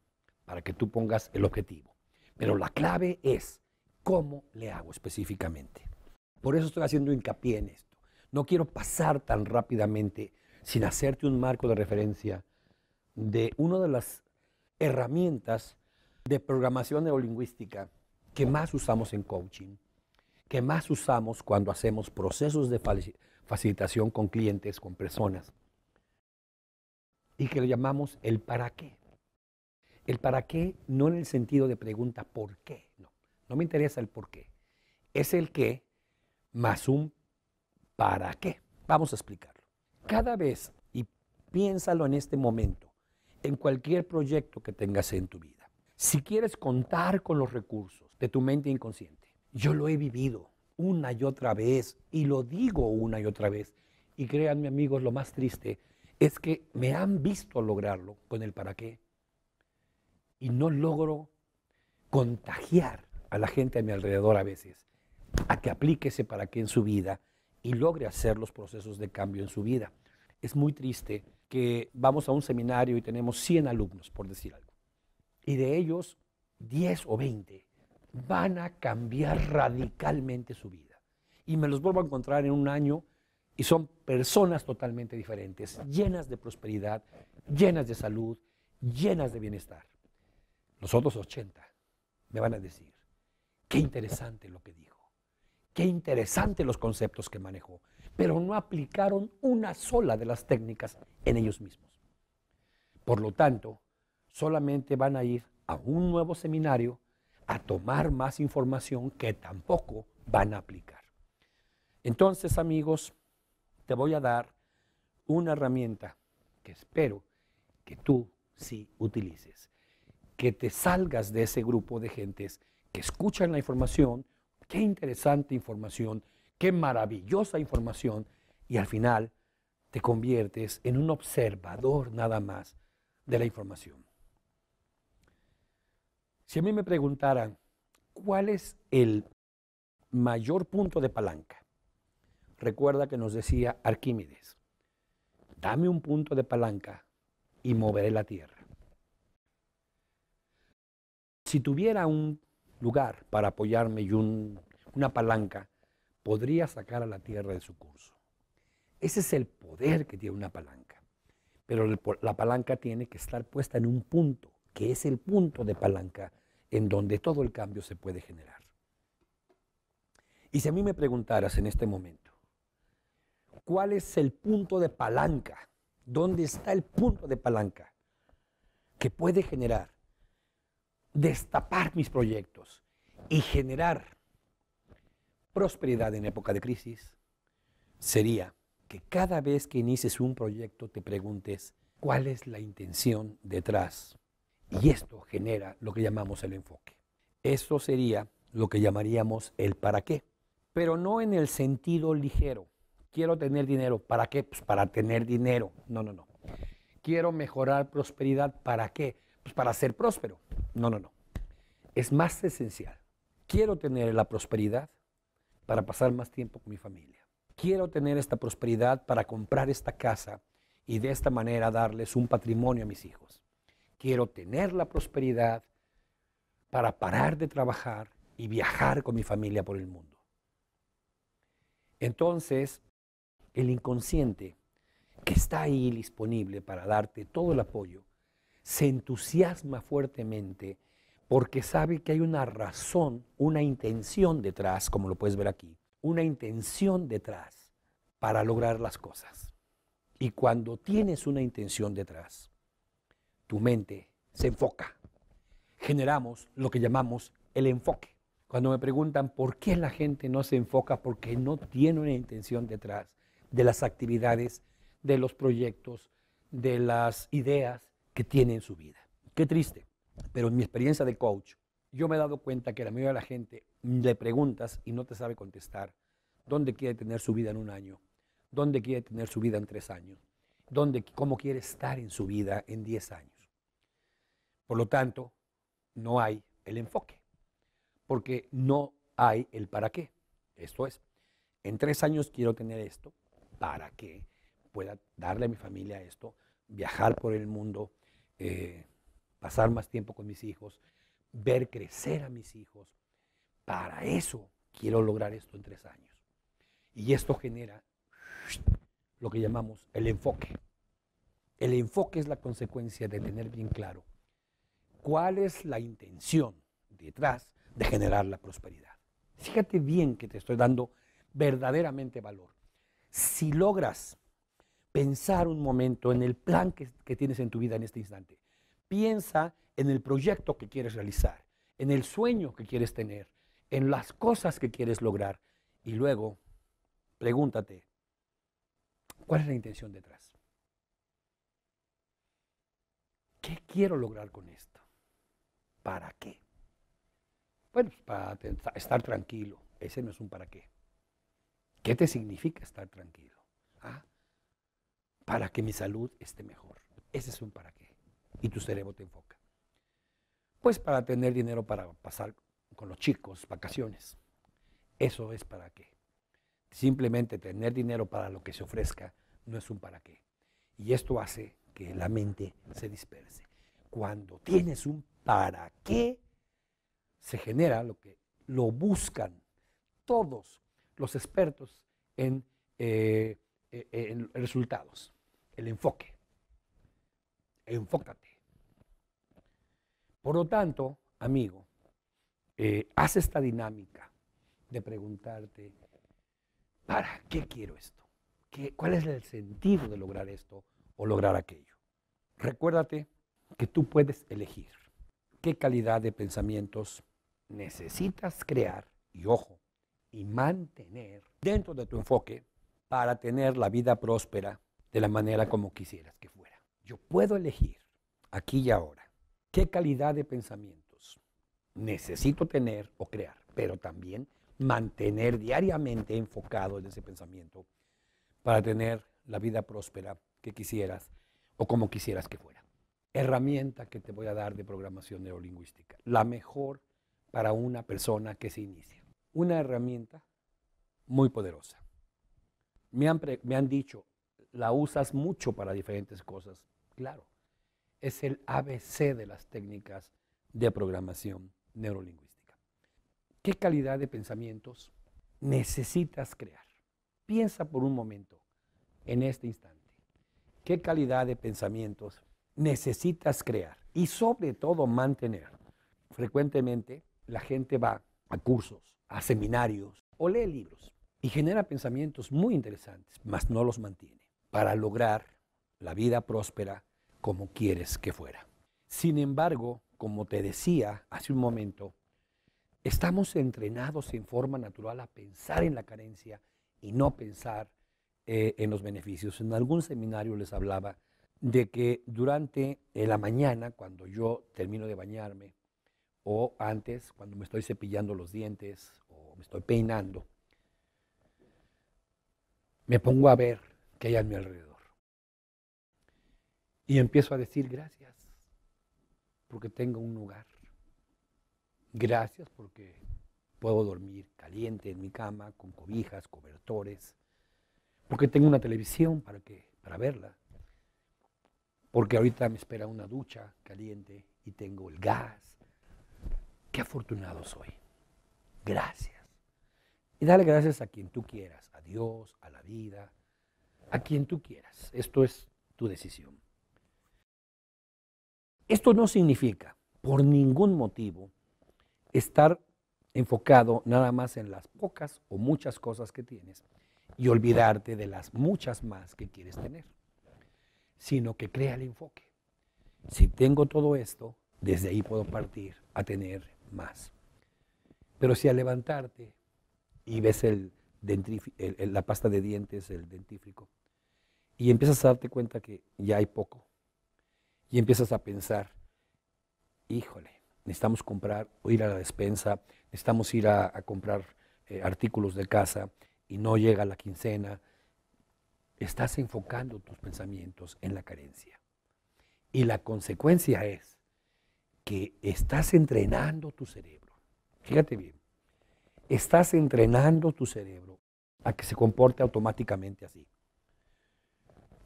para que tú pongas el objetivo. Pero la clave es cómo le hago específicamente. Por eso estoy haciendo hincapié en esto. No quiero pasar tan rápidamente sin hacerte un marco de referencia de una de las herramientas de programación neurolingüística que más usamos en coaching, que más usamos cuando hacemos procesos de facilitación con clientes, con personas, y que lo llamamos el para qué. El para qué no en el sentido de pregunta por qué, no, no me interesa el por qué, es el qué más un para qué. Vamos a explicarlo. Cada vez, y piénsalo en este momento, en cualquier proyecto que tengas en tu vida, si quieres contar con los recursos de tu mente inconsciente, yo lo he vivido, una y otra vez, y lo digo una y otra vez. Y créanme amigos, lo más triste es que me han visto lograrlo con el para qué. Y no logro contagiar a la gente a mi alrededor a veces a que aplique ese para qué en su vida y logre hacer los procesos de cambio en su vida. Es muy triste que vamos a un seminario y tenemos 100 alumnos, por decir algo, y de ellos 10 o 20 van a cambiar radicalmente su vida. Y me los vuelvo a encontrar en un año y son personas totalmente diferentes, llenas de prosperidad, llenas de salud, llenas de bienestar. Los otros 80 me van a decir, qué interesante lo que dijo, qué interesante los conceptos que manejó, pero no aplicaron una sola de las técnicas en ellos mismos. Por lo tanto, solamente van a ir a un nuevo seminario a tomar más información que tampoco van a aplicar. Entonces, amigos, te voy a dar una herramienta que espero que tú sí utilices, que te salgas de ese grupo de gentes que escuchan la información, qué interesante información, qué maravillosa información, y al final te conviertes en un observador nada más de la información. Si a mí me preguntaran, ¿cuál es el mayor punto de palanca? Recuerda que nos decía Arquímedes, dame un punto de palanca y moveré la tierra. Si tuviera un lugar para apoyarme y un, una palanca, podría sacar a la tierra de su curso. Ese es el poder que tiene una palanca. Pero la palanca tiene que estar puesta en un punto que es el punto de palanca en donde todo el cambio se puede generar. Y si a mí me preguntaras en este momento, ¿cuál es el punto de palanca? ¿Dónde está el punto de palanca que puede generar, destapar mis proyectos y generar prosperidad en época de crisis? Sería que cada vez que inicies un proyecto te preguntes cuál es la intención detrás y esto genera lo que llamamos el enfoque. Esto sería lo que llamaríamos el para qué, pero no en el sentido ligero. Quiero tener dinero, ¿para qué? Pues para tener dinero. No, no, no. Quiero mejorar prosperidad, ¿para qué? Pues para ser próspero. No, no, no. Es más esencial. Quiero tener la prosperidad para pasar más tiempo con mi familia. Quiero tener esta prosperidad para comprar esta casa y de esta manera darles un patrimonio a mis hijos quiero tener la prosperidad para parar de trabajar y viajar con mi familia por el mundo. Entonces, el inconsciente que está ahí disponible para darte todo el apoyo, se entusiasma fuertemente porque sabe que hay una razón, una intención detrás, como lo puedes ver aquí, una intención detrás para lograr las cosas. Y cuando tienes una intención detrás, tu mente se enfoca. Generamos lo que llamamos el enfoque. Cuando me preguntan por qué la gente no se enfoca, porque no tiene una intención detrás de las actividades, de los proyectos, de las ideas que tiene en su vida. Qué triste, pero en mi experiencia de coach, yo me he dado cuenta que la mayoría de la gente le preguntas y no te sabe contestar dónde quiere tener su vida en un año, dónde quiere tener su vida en tres años, cómo quiere estar en su vida en diez años. Por lo tanto, no hay el enfoque, porque no hay el para qué. Esto es, en tres años quiero tener esto para que pueda darle a mi familia esto, viajar por el mundo, eh, pasar más tiempo con mis hijos, ver crecer a mis hijos. Para eso quiero lograr esto en tres años. Y esto genera lo que llamamos el enfoque. El enfoque es la consecuencia de tener bien claro cuál es la intención detrás de generar la prosperidad. Fíjate bien que te estoy dando verdaderamente valor. Si logras pensar un momento en el plan que, que, tienes en tu vida en este instante, piensa en el proyecto que quieres realizar, en el sueño que quieres tener, en las cosas que quieres lograr y luego pregúntate, ¿cuál es la intención detrás? ¿Qué quiero lograr con esto? ¿Para qué? Bueno, pues, para estar tranquilo. Ese no es un para qué. ¿Qué te significa estar tranquilo? Ah, para que mi salud esté mejor. Ese es un para qué. Y tu cerebro te enfoca. Pues para tener dinero para pasar con los chicos, vacaciones. Eso es para qué. Simplemente tener dinero para lo que se ofrezca no es un para qué. Y esto hace que la mente se disperse. Cuando tienes un para qué se genera lo que lo buscan todos los expertos en, eh, e, resultados, el enfoque. Enfócate. Por lo tanto, amigo, eh, haz esta dinámica de preguntarte, ¿para qué quiero esto? ¿Qué, ¿Cuál es el sentido de lograr esto o lograr aquello? Recuérdate que tú puedes elegir qué calidad de pensamientos necesitas crear y, ojo, y mantener dentro de tu enfoque para tener la vida próspera de la manera como quisieras que fuera. Yo puedo elegir aquí y ahora qué calidad de pensamientos necesito tener o crear, pero también mantener diariamente enfocado en ese pensamiento para tener la vida próspera que quisieras o como quisieras que fuera herramienta que te voy a dar de programación neurolingüística, la mejor para una persona que se inicia. Una herramienta muy poderosa. Me han, me han dicho, la usas mucho para diferentes cosas. Claro, es el ABC de las técnicas de programación neurolingüística. ¿Qué calidad de pensamientos necesitas crear? Piensa por un momento, en este instante, ¿qué calidad de pensamientos necesitas crear y sobre todo mantener. Frecuentemente la gente va a cursos, a seminarios o lee libros y genera pensamientos muy interesantes, mas no los mantiene para lograr la vida próspera como quieres que fuera. Sin embargo, como te decía hace un momento, estamos entrenados en forma natural a pensar en la carencia y no pensar eh, en los beneficios. En algún seminario les hablaba de que durante la mañana, cuando yo termino de bañarme, o antes, cuando me estoy cepillando los dientes o me estoy peinando, me pongo a ver qué hay a mi alrededor. Y empiezo a decir gracias porque tengo un lugar. Gracias porque puedo dormir caliente en mi cama, con cobijas, cobertores, porque tengo una televisión para, que, para verla porque ahorita me espera una ducha caliente y tengo el gas. Qué afortunado soy. Gracias. Y dale gracias a quien tú quieras, a Dios, a la vida, a quien tú quieras. Esto es tu decisión. Esto no significa, por ningún motivo, estar enfocado nada más en las pocas o muchas cosas que tienes y olvidarte de las muchas más que quieres tener sino que crea el enfoque. Si tengo todo esto, desde ahí puedo partir a tener más. Pero si al levantarte y ves el, la pasta de dientes, el dentífrico, y empiezas a darte cuenta que ya hay poco, y empiezas a pensar, híjole, necesitamos comprar o ir a la despensa, necesitamos ir a, comprar eh, artículos de casa y no llega la quincena, estás enfocando tus pensamientos en la carencia. Y la consecuencia es que estás entrenando tu cerebro. Fíjate bien, estás entrenando tu cerebro a que se comporte automáticamente así.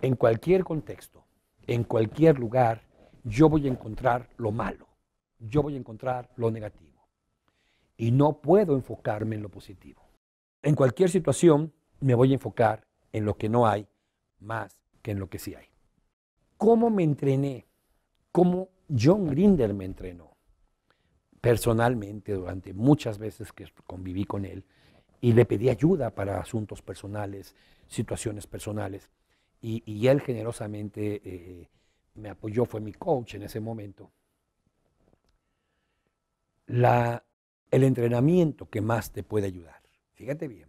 En cualquier contexto, en cualquier lugar, yo voy a encontrar lo malo, yo voy a encontrar lo negativo. Y no puedo enfocarme en lo positivo. En cualquier situación me voy a enfocar en lo que no hay más que en lo que sí hay. ¿Cómo me entrené? ¿Cómo John Grinder me entrenó? Personalmente, durante muchas veces que conviví con él, y le pedí ayuda para asuntos personales, situaciones personales, y, él generosamente eh, me apoyó, fue mi coach en ese momento. el entrenamiento que más te puede ayudar, fíjate bien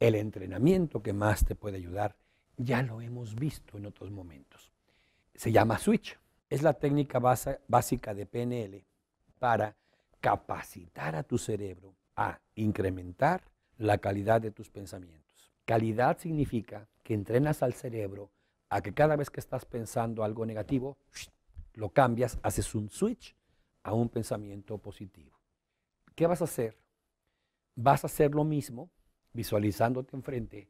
el entrenamiento que más te puede ayudar, ya lo hemos visto en otros momentos. Se llama switch. Es la técnica básica de PNL para capacitar a tu cerebro a incrementar la calidad de tus pensamientos. Calidad significa que entrenas al cerebro a que cada vez que estás pensando algo negativo, lo cambias, haces un switch a un pensamiento positivo. ¿Qué vas a hacer? Vas a hacer lo mismo visualizándote enfrente,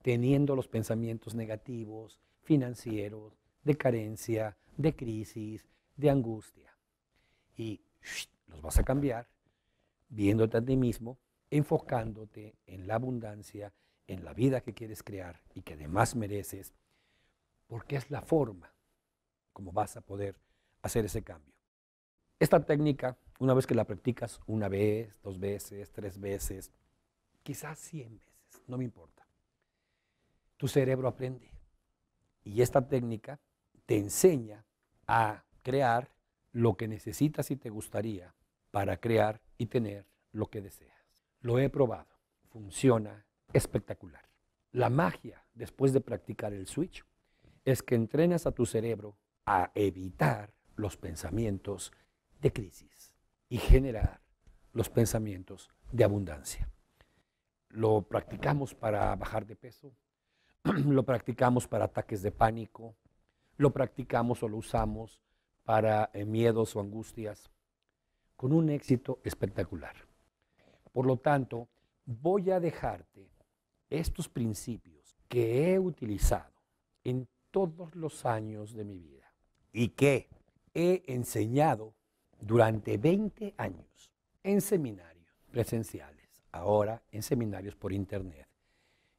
teniendo los pensamientos negativos, financieros, de carencia, de crisis, de angustia. Y los vas a cambiar viéndote a ti mismo, enfocándote en la abundancia, en la vida que quieres crear y que además mereces, porque es la forma como vas a poder hacer ese cambio. Esta técnica, una vez que la practicas una vez, dos veces, tres veces, quizás 100 veces, no me importa. Tu cerebro aprende. Y esta técnica te enseña a crear lo que necesitas y te gustaría para crear y tener lo que deseas. Lo he probado, funciona espectacular. La magia después de practicar el switch es que entrenas a tu cerebro a evitar los pensamientos de crisis y generar los pensamientos de abundancia lo practicamos para bajar de peso, lo practicamos para ataques de pánico, lo practicamos o lo usamos para eh, miedos o angustias, con un éxito espectacular. Por lo tanto, voy a dejarte estos principios que he utilizado en todos los años de mi vida y que he enseñado durante 20 años en seminario presencial ahora en seminarios por internet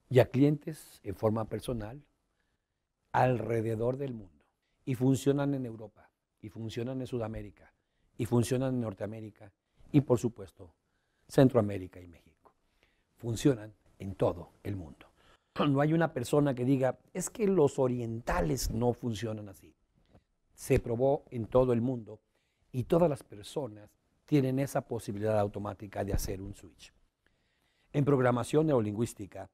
y a clientes en forma personal alrededor del mundo. Y funcionan en Europa, y funcionan en Sudamérica, y funcionan en Norteamérica, y por supuesto Centroamérica y México. Funcionan en todo el mundo. No hay una persona que diga, es que los orientales no funcionan así. Se probó en todo el mundo y todas las personas tienen esa posibilidad automática de hacer un switch en programación neurolingüística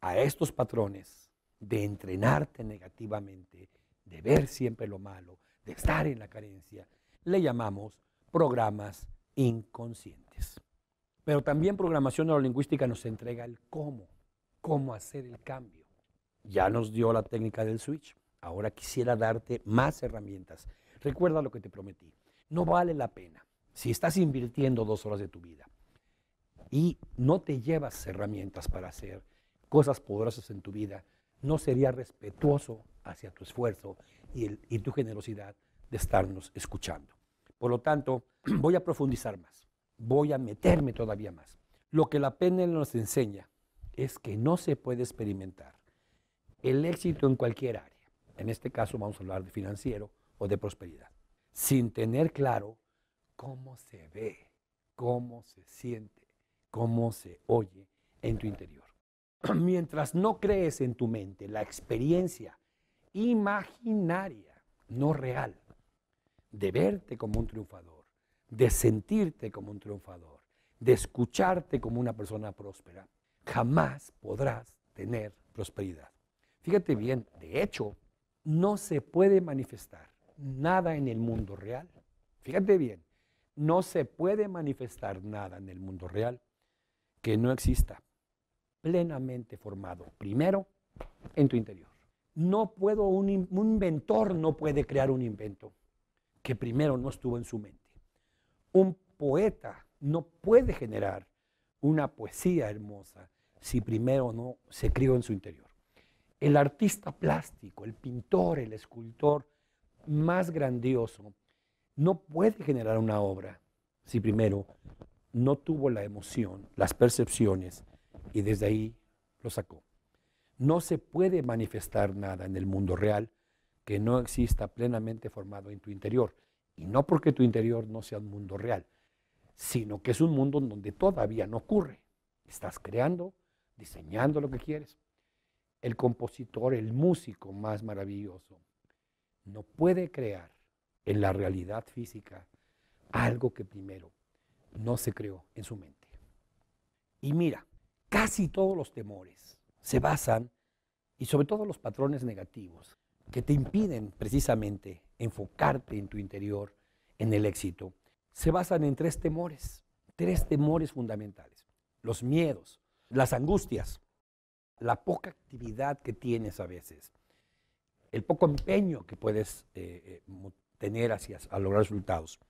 a estos patrones de entrenarte negativamente, de ver siempre lo malo, de estar en la carencia, le llamamos programas inconscientes. Pero también programación neurolingüística nos entrega el cómo, cómo hacer el cambio. Ya nos dio la técnica del switch, ahora quisiera darte más herramientas. Recuerda lo que te prometí, no vale la pena si estás invirtiendo dos horas de tu vida y no te llevas herramientas para hacer cosas poderosas en tu vida, no sería respetuoso hacia tu esfuerzo y, tu generosidad de estarnos escuchando. Por lo tanto, voy a profundizar más, voy a meterme todavía más. Lo que la pena nos enseña es que no se puede experimentar el éxito en cualquier área, en este caso vamos a hablar de financiero o de prosperidad, sin tener claro cómo se ve, cómo se siente cómo se oye en tu interior. Mientras no crees en tu mente la experiencia imaginaria, no real, de verte como un triunfador, de sentirte como un triunfador, de escucharte como una persona próspera, jamás podrás tener prosperidad. Fíjate bien, de hecho, no se puede manifestar nada en el mundo real. Fíjate bien, no se puede manifestar nada en el mundo real que no exista plenamente formado, primero, en tu interior. No puedo, un, inventor no puede crear un invento que primero no estuvo en su mente. Un poeta no puede generar una poesía hermosa si primero no se crió en su interior. El artista plástico, el pintor, el escultor más grandioso, no puede generar una obra si primero no tuvo la emoción, las percepciones, y desde ahí lo sacó. No se puede manifestar nada en el mundo real que no exista plenamente formado en tu interior. Y no porque tu interior no sea un mundo real, sino que es un mundo en donde todavía no ocurre. Estás creando, diseñando lo que quieres. El compositor, el músico más maravilloso, no puede crear en la realidad física algo que primero no se creó en su mente. Y mira, casi todos los temores se basan, y sobre todo los patrones negativos, que te impiden precisamente enfocarte en tu interior, en el éxito, se basan en tres temores, tres temores fundamentales. Los miedos, las angustias, la poca actividad que tienes a veces, el poco empeño que puedes eh, eh, tener hacia a lograr resultados.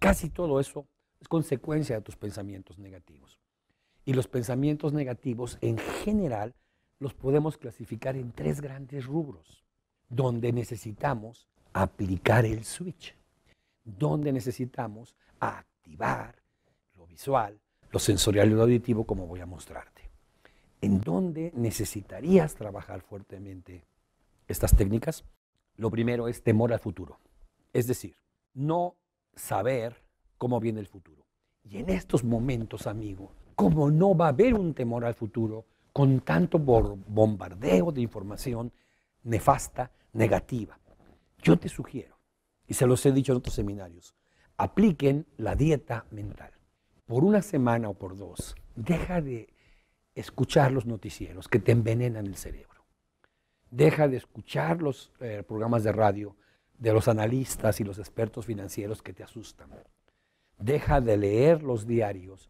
Casi todo eso consecuencia de tus pensamientos negativos. Y los pensamientos negativos en general los podemos clasificar en tres grandes rubros, donde necesitamos aplicar el switch, donde necesitamos activar lo visual, lo sensorial y lo auditivo, como voy a mostrarte. En dónde necesitarías trabajar fuertemente estas técnicas, lo primero es temor al futuro. Es decir, no saber cómo viene el futuro. Y en estos momentos, amigo, ¿cómo no va a haber un temor al futuro con tanto bombardeo de información nefasta, negativa? Yo te sugiero, y se los he dicho en otros seminarios, apliquen la dieta mental. Por una semana o por dos, deja de escuchar los noticieros que te envenenan el cerebro. Deja de escuchar los eh, programas de radio de los analistas y los expertos financieros que te asustan. Deja de leer los diarios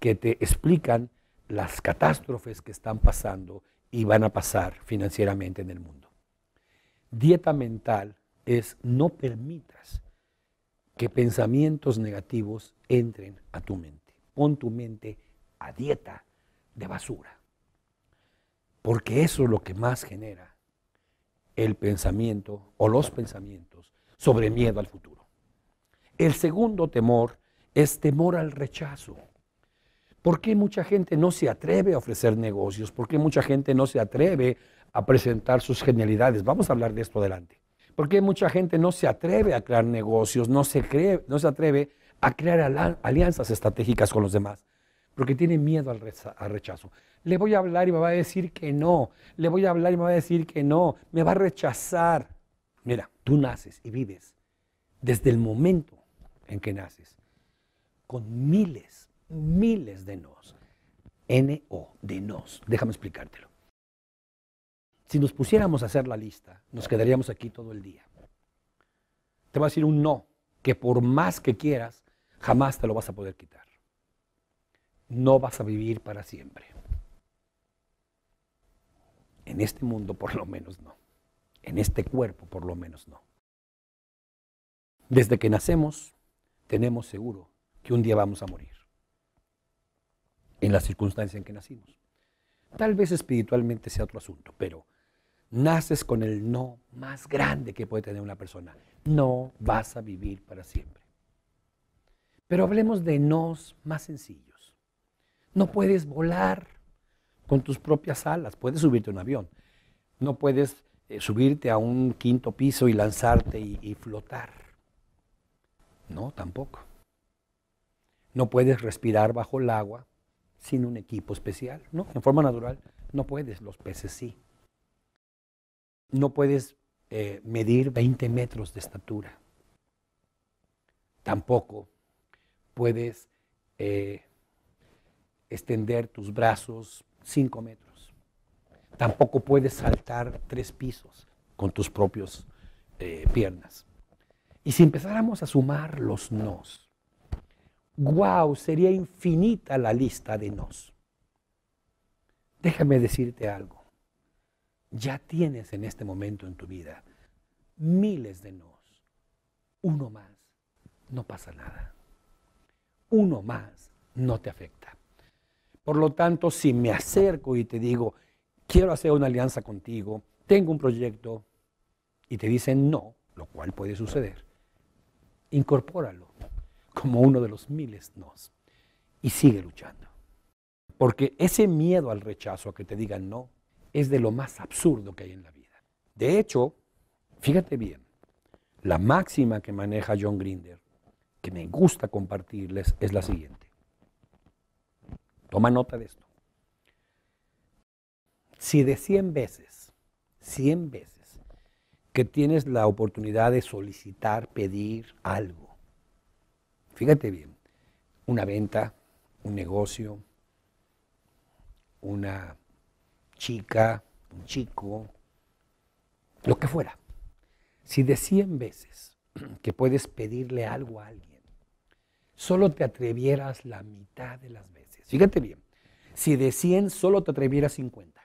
que te explican las catástrofes que están pasando y van a pasar financieramente en el mundo. Dieta mental es no permitas que pensamientos negativos entren a tu mente. Pon tu mente a dieta de basura. Porque eso es lo que más genera el pensamiento o los pensamientos sobre miedo al futuro. El segundo temor es temor al rechazo. ¿Por qué mucha gente no se atreve a ofrecer negocios? ¿Por qué mucha gente no se atreve a presentar sus genialidades? Vamos a hablar de esto adelante. ¿Por qué mucha gente no se atreve a crear negocios, no se, cree, no se atreve a crear alianzas estratégicas con los demás? Porque tiene miedo al, al rechazo. Le voy a hablar y me va a decir que no. Le voy a hablar y me va a decir que no. Me va a rechazar. Mira, tú naces y vives desde el momento en que naces con miles, miles de nos. N-O, de nos. Déjame explicártelo. Si nos pusiéramos a hacer la lista, nos quedaríamos aquí todo el día. Te va a decir un no, que por más que quieras, jamás te lo vas a poder quitar. No vas a vivir para siempre. En este mundo por lo menos no. En este cuerpo por lo menos no. Desde que nacemos tenemos seguro que un día vamos a morir, en las circunstancias en que nacimos. Tal vez espiritualmente sea otro asunto, pero naces con el no más grande que puede tener una persona. No vas a vivir para siempre. Pero hablemos de nos más sencillos. No puedes volar con tus propias alas, puedes subirte a un avión. No puedes eh, subirte a un quinto piso y lanzarte y flotar. No, tampoco. No puedes respirar bajo el agua sin un equipo especial, ¿no? En forma natural no puedes, los peces sí. No puedes eh, medir 20 metros de estatura. Tampoco puedes eh, extender tus brazos 5 metros. Tampoco puedes saltar tres pisos con tus propias eh, piernas. Y si empezáramos a sumar los nos, guau sería infinita la lista de nos. Déjame decirte algo. Ya tienes en este momento en tu vida miles de nos. Uno más, no pasa nada. Uno más, no te afecta. Por lo tanto, si me acerco y te digo, quiero hacer una alianza contigo, tengo un proyecto, y te dicen no, lo cual puede suceder, incorpóralo como uno de los miles nos. Y sigue luchando. Porque ese miedo al rechazo, a que te digan no, es de lo más absurdo que hay en la vida. De hecho, fíjate bien, la máxima que maneja John Grinder, que me gusta compartirles, es la siguiente. Toma nota de esto. Si de 100 veces, 100 veces, que tienes la oportunidad de solicitar, pedir algo, Fíjate bien, una venta, un negocio, una chica, un chico, lo que fuera. Si de 100 veces que puedes pedirle algo a alguien, solo te atrevieras la mitad de las veces. Fíjate bien, si de 100 solo te atrevieras 50.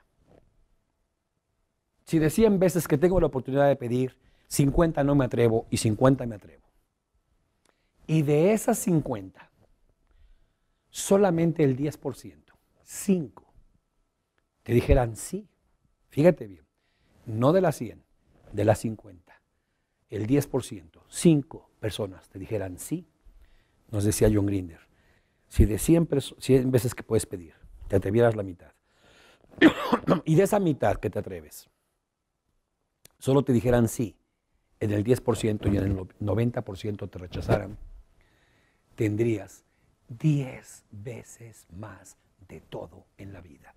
Si de 100 veces que tengo la oportunidad de pedir, 50 no me atrevo y 50 me atrevo. Y de esas 50, solamente el 10%, 5, te dijeran sí. Fíjate bien, no de las 100, de las 50. El 10%, 5 personas te dijeran sí. Nos decía John Grinder, si de 100, 100 veces que puedes pedir, te atrevieras la mitad. y de esa mitad que te atreves, solo te dijeran sí en el 10% y en el 90% te rechazaran tendrías 10 veces más de todo en la vida.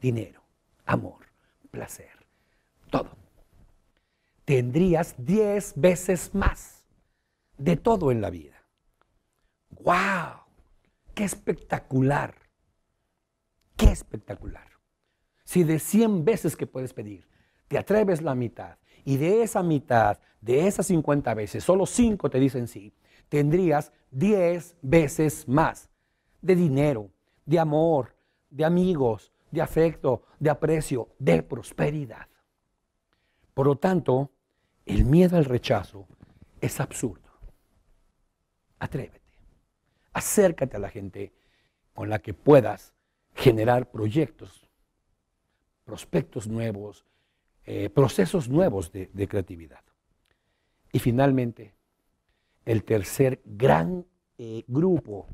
Dinero, amor, placer, todo. Tendrías 10 veces más de todo en la vida. ¡Wow! ¡Qué espectacular! ¡Qué espectacular! Si de 100 veces que puedes pedir, te atreves la mitad y de esa mitad, de esas 50 veces, solo 5 te dicen sí, tendrías 10 veces más de dinero, de amor, de amigos, de afecto, de aprecio, de prosperidad. Por lo tanto, el miedo al rechazo es absurdo. Atrévete. Acércate a la gente con la que puedas generar proyectos, prospectos nuevos, eh, procesos nuevos de creatividad. Y finalmente, el tercer gran eh, grupo,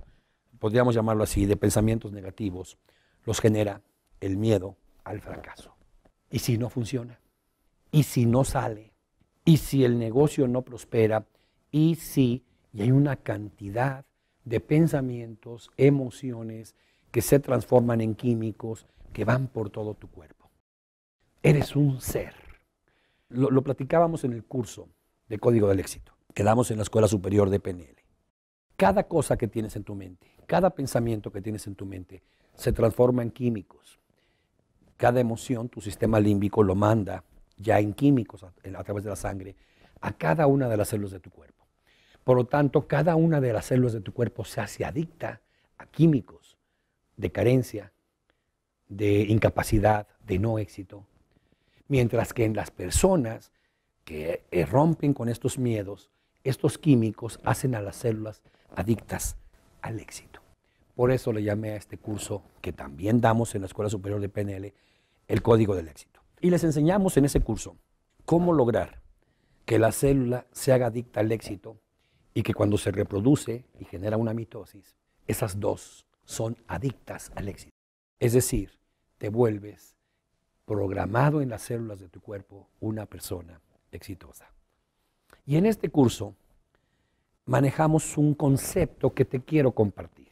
podríamos llamarlo así, de pensamientos negativos, los genera el miedo al fracaso. ¿Y si no funciona? ¿Y si no sale? ¿Y si el negocio no prospera? ¿Y si? Y hay una cantidad de pensamientos, emociones que se transforman en químicos que van por todo tu cuerpo. Eres un ser. lo platicábamos en el curso de Código del Éxito quedamos en la Escuela Superior de PNL. Cada cosa que tienes en tu mente, cada pensamiento que tienes en tu mente, se transforma en químicos. Cada emoción, tu sistema límbico lo manda ya en químicos a, a través de la sangre a cada una de las células de tu cuerpo. Por lo tanto, cada una de las células de tu cuerpo se hace adicta a químicos de carencia, de incapacidad, de no éxito. Mientras que en las personas que eh, rompen con estos miedos, estos químicos hacen a las células adictas al éxito. Por eso le llamé a este curso que también damos en la Escuela Superior de PNL, el código del éxito. Y les enseñamos en ese curso cómo lograr que la célula se haga adicta al éxito y que cuando se reproduce y genera una mitosis, esas dos son adictas al éxito. Es decir, te vuelves programado en las células de tu cuerpo una persona exitosa. Y en este curso manejamos un concepto que te quiero compartir.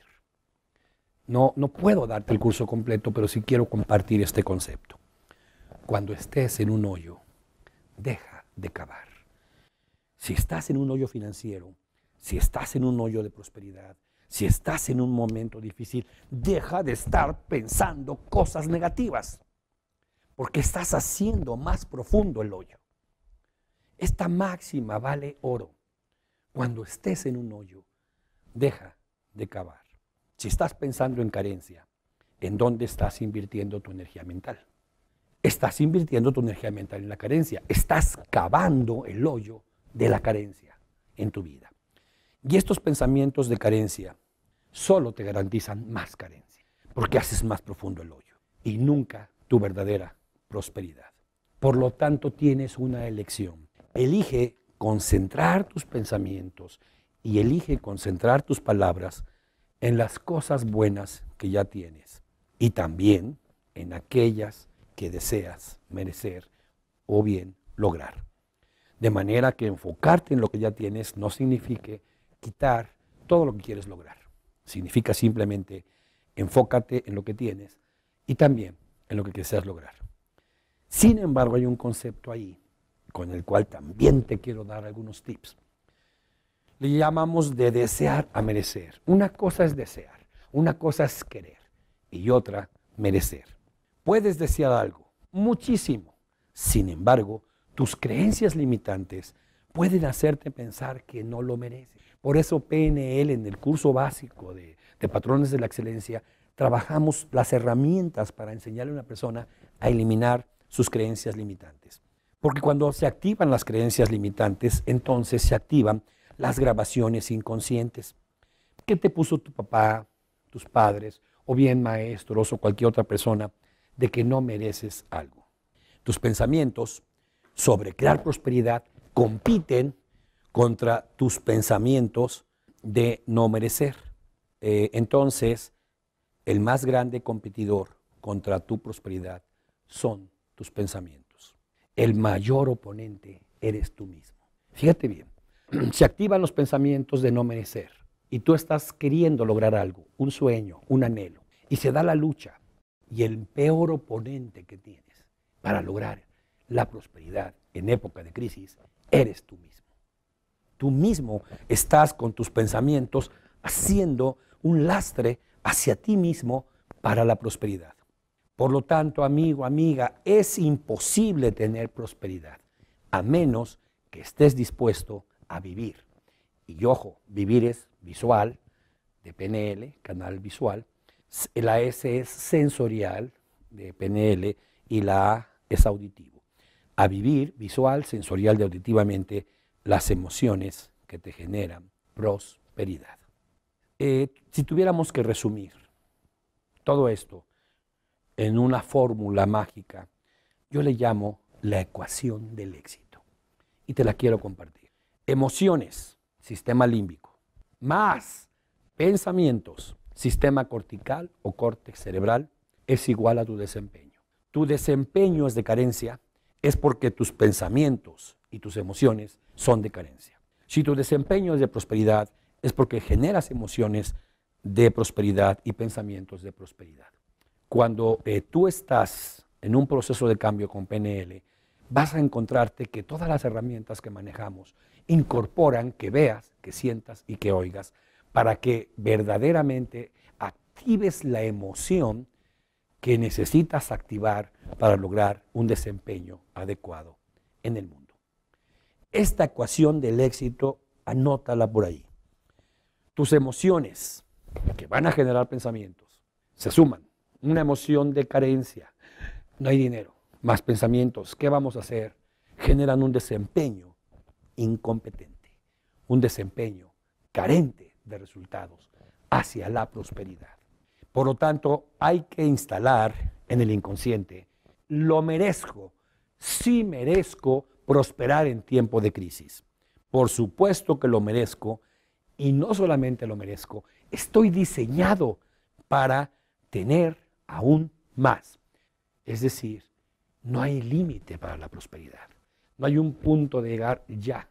No, no puedo darte el curso completo, pero sí quiero compartir este concepto. Cuando estés en un hoyo, deja de cavar. Si estás en un hoyo financiero, si estás en un hoyo de prosperidad, si estás en un momento difícil, deja de estar pensando cosas negativas, porque estás haciendo más profundo el hoyo. Esta máxima vale oro. Cuando estés en un hoyo, deja de cavar. Si estás pensando en carencia, ¿en dónde estás invirtiendo tu energía mental? Estás invirtiendo tu energía mental en la carencia. Estás cavando el hoyo de la carencia en tu vida. Y estos pensamientos de carencia solo te garantizan más carencia, porque haces más profundo el hoyo y nunca tu verdadera prosperidad. Por lo tanto, tienes una elección elige concentrar tus pensamientos y elige concentrar tus palabras en las cosas buenas que ya tienes y también en aquellas que deseas merecer o bien lograr. De manera que enfocarte en lo que ya tienes no signifique quitar todo lo que quieres lograr. Significa simplemente enfócate en lo que tienes y también en lo que deseas lograr. Sin embargo, hay un concepto ahí con el cual también te quiero dar algunos tips. Le llamamos de desear a merecer. Una cosa es desear, una cosa es querer y otra merecer. Puedes desear algo, muchísimo. Sin embargo, tus creencias limitantes pueden hacerte pensar que no lo mereces. Por eso PNL en el curso básico de, de patrones de la excelencia trabajamos las herramientas para enseñarle a una persona a eliminar sus creencias limitantes. Porque cuando se activan las creencias limitantes, entonces se activan las grabaciones inconscientes. ¿Qué te puso tu papá, tus padres, o bien maestros o cualquier otra persona, de que no mereces algo? Tus pensamientos sobre crear prosperidad compiten contra tus pensamientos de no merecer. Eh, entonces, el más grande competidor contra tu prosperidad son tus pensamientos el mayor oponente eres tú mismo. Fíjate bien, se activan los pensamientos de no merecer y tú estás queriendo lograr algo, un sueño, un anhelo, y se da la lucha y el peor oponente que tienes para lograr la prosperidad en época de crisis eres tú mismo. Tú mismo estás con tus pensamientos haciendo un lastre hacia ti mismo para la prosperidad. Por lo tanto, amigo, amiga, es imposible tener prosperidad, a menos que estés dispuesto a vivir. Y ojo, vivir es visual, de PNL, canal visual. La S es sensorial, de PNL, y la A es auditivo. A vivir visual, sensorial de auditivamente las emociones que te generan prosperidad. Eh, si tuviéramos que resumir todo esto, en una fórmula mágica. Yo le llamo la ecuación del éxito. Y te la quiero compartir. Emociones, sistema límbico. Más pensamientos, sistema cortical o corte cerebral, es igual a tu desempeño. Tu desempeño es de carencia, es porque tus pensamientos y tus emociones son de carencia. Si tu desempeño es de prosperidad, es porque generas emociones de prosperidad y pensamientos de prosperidad cuando eh, tú estás en un proceso de cambio con PNL, vas a encontrarte que todas las herramientas que manejamos incorporan que veas, que sientas y que oigas para que verdaderamente actives la emoción que necesitas activar para lograr un desempeño adecuado en el mundo. Esta ecuación del éxito, anótala por ahí. Tus emociones, que van a generar pensamientos, se suman una emoción de carencia. No hay dinero, más pensamientos, ¿qué vamos a hacer? Generan un desempeño incompetente, un desempeño carente de resultados hacia la prosperidad. Por lo tanto, hay que instalar en el inconsciente, lo merezco, sí merezco prosperar en tiempo de crisis. Por supuesto que lo merezco y no solamente lo merezco, estoy diseñado para tener aún más. Es decir, no hay límite para la prosperidad. No hay un punto de llegar ya.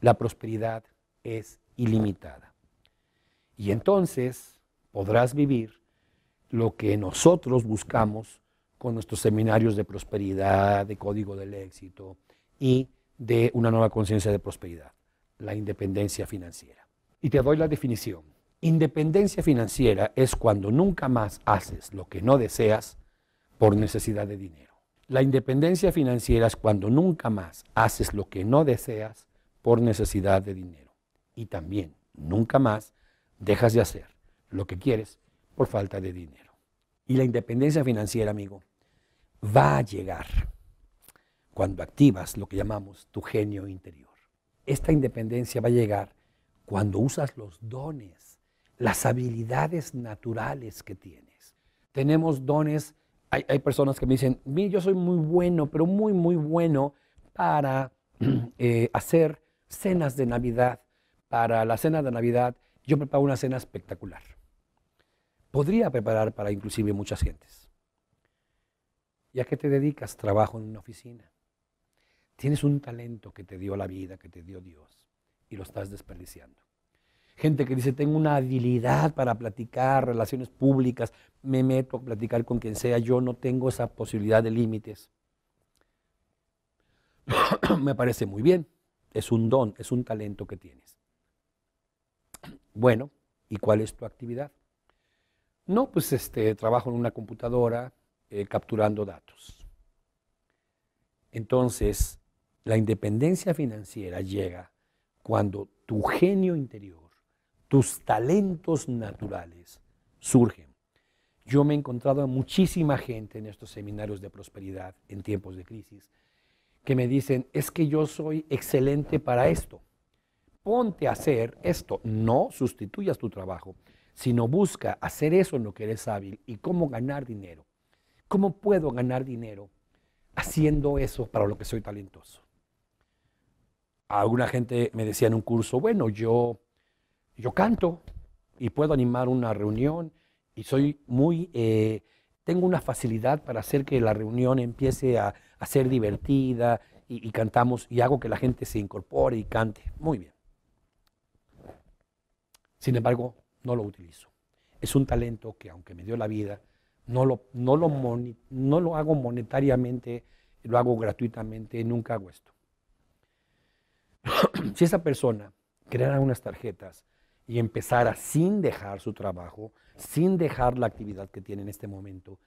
La prosperidad es ilimitada. Y entonces podrás vivir lo que nosotros buscamos con nuestros seminarios de prosperidad, de código del éxito y de una nueva conciencia de prosperidad, la independencia financiera. Y te doy la definición. Independencia financiera es cuando nunca más haces lo que no deseas por necesidad de dinero. La independencia financiera es cuando nunca más haces lo que no deseas por necesidad de dinero. Y también nunca más dejas de hacer lo que quieres por falta de dinero. Y la independencia financiera, amigo, va a llegar cuando activas lo que llamamos tu genio interior. Esta independencia va a llegar cuando usas los dones las habilidades naturales que tienes. Tenemos dones, hay, personas que me dicen, yo soy muy bueno, pero muy, muy bueno para eh, hacer cenas de Navidad. Para la cena de Navidad yo preparo una cena espectacular. Podría preparar para inclusive muchas gentes. ¿Y a qué te dedicas? Trabajo en una oficina. Tienes un talento que te dio la vida, que te dio Dios, y lo estás desperdiciando gente que dice, tengo una habilidad para platicar, relaciones públicas, me meto a platicar con quien sea, yo no tengo esa posibilidad de límites. me parece muy bien, es un don, es un talento que tienes. Bueno, ¿y cuál es tu actividad? No, pues este, trabajo en una computadora eh, capturando datos. Entonces, la independencia financiera llega cuando tu genio interior tus talentos naturales surgen. Yo me he encontrado a muchísima gente en estos seminarios de prosperidad en tiempos de crisis que me dicen, es que yo soy excelente para esto. Ponte a hacer esto. No sustituyas tu trabajo, sino busca hacer eso en lo que eres hábil y cómo ganar dinero. ¿Cómo puedo ganar dinero haciendo eso para lo que soy talentoso? Alguna gente me decía en un curso, bueno, yo yo canto y puedo animar una reunión y soy muy... Eh, tengo una facilidad para hacer que la reunión empiece a, ser divertida y, cantamos y hago que la gente se incorpore y cante. Muy bien. Sin embargo, no lo utilizo. Es un talento que aunque me dio la vida, no lo, lo, no lo hago monetariamente, lo hago gratuitamente, nunca hago esto. si esa persona creara unas tarjetas y empezara sin dejar su trabajo, sin dejar la actividad que tiene en este momento,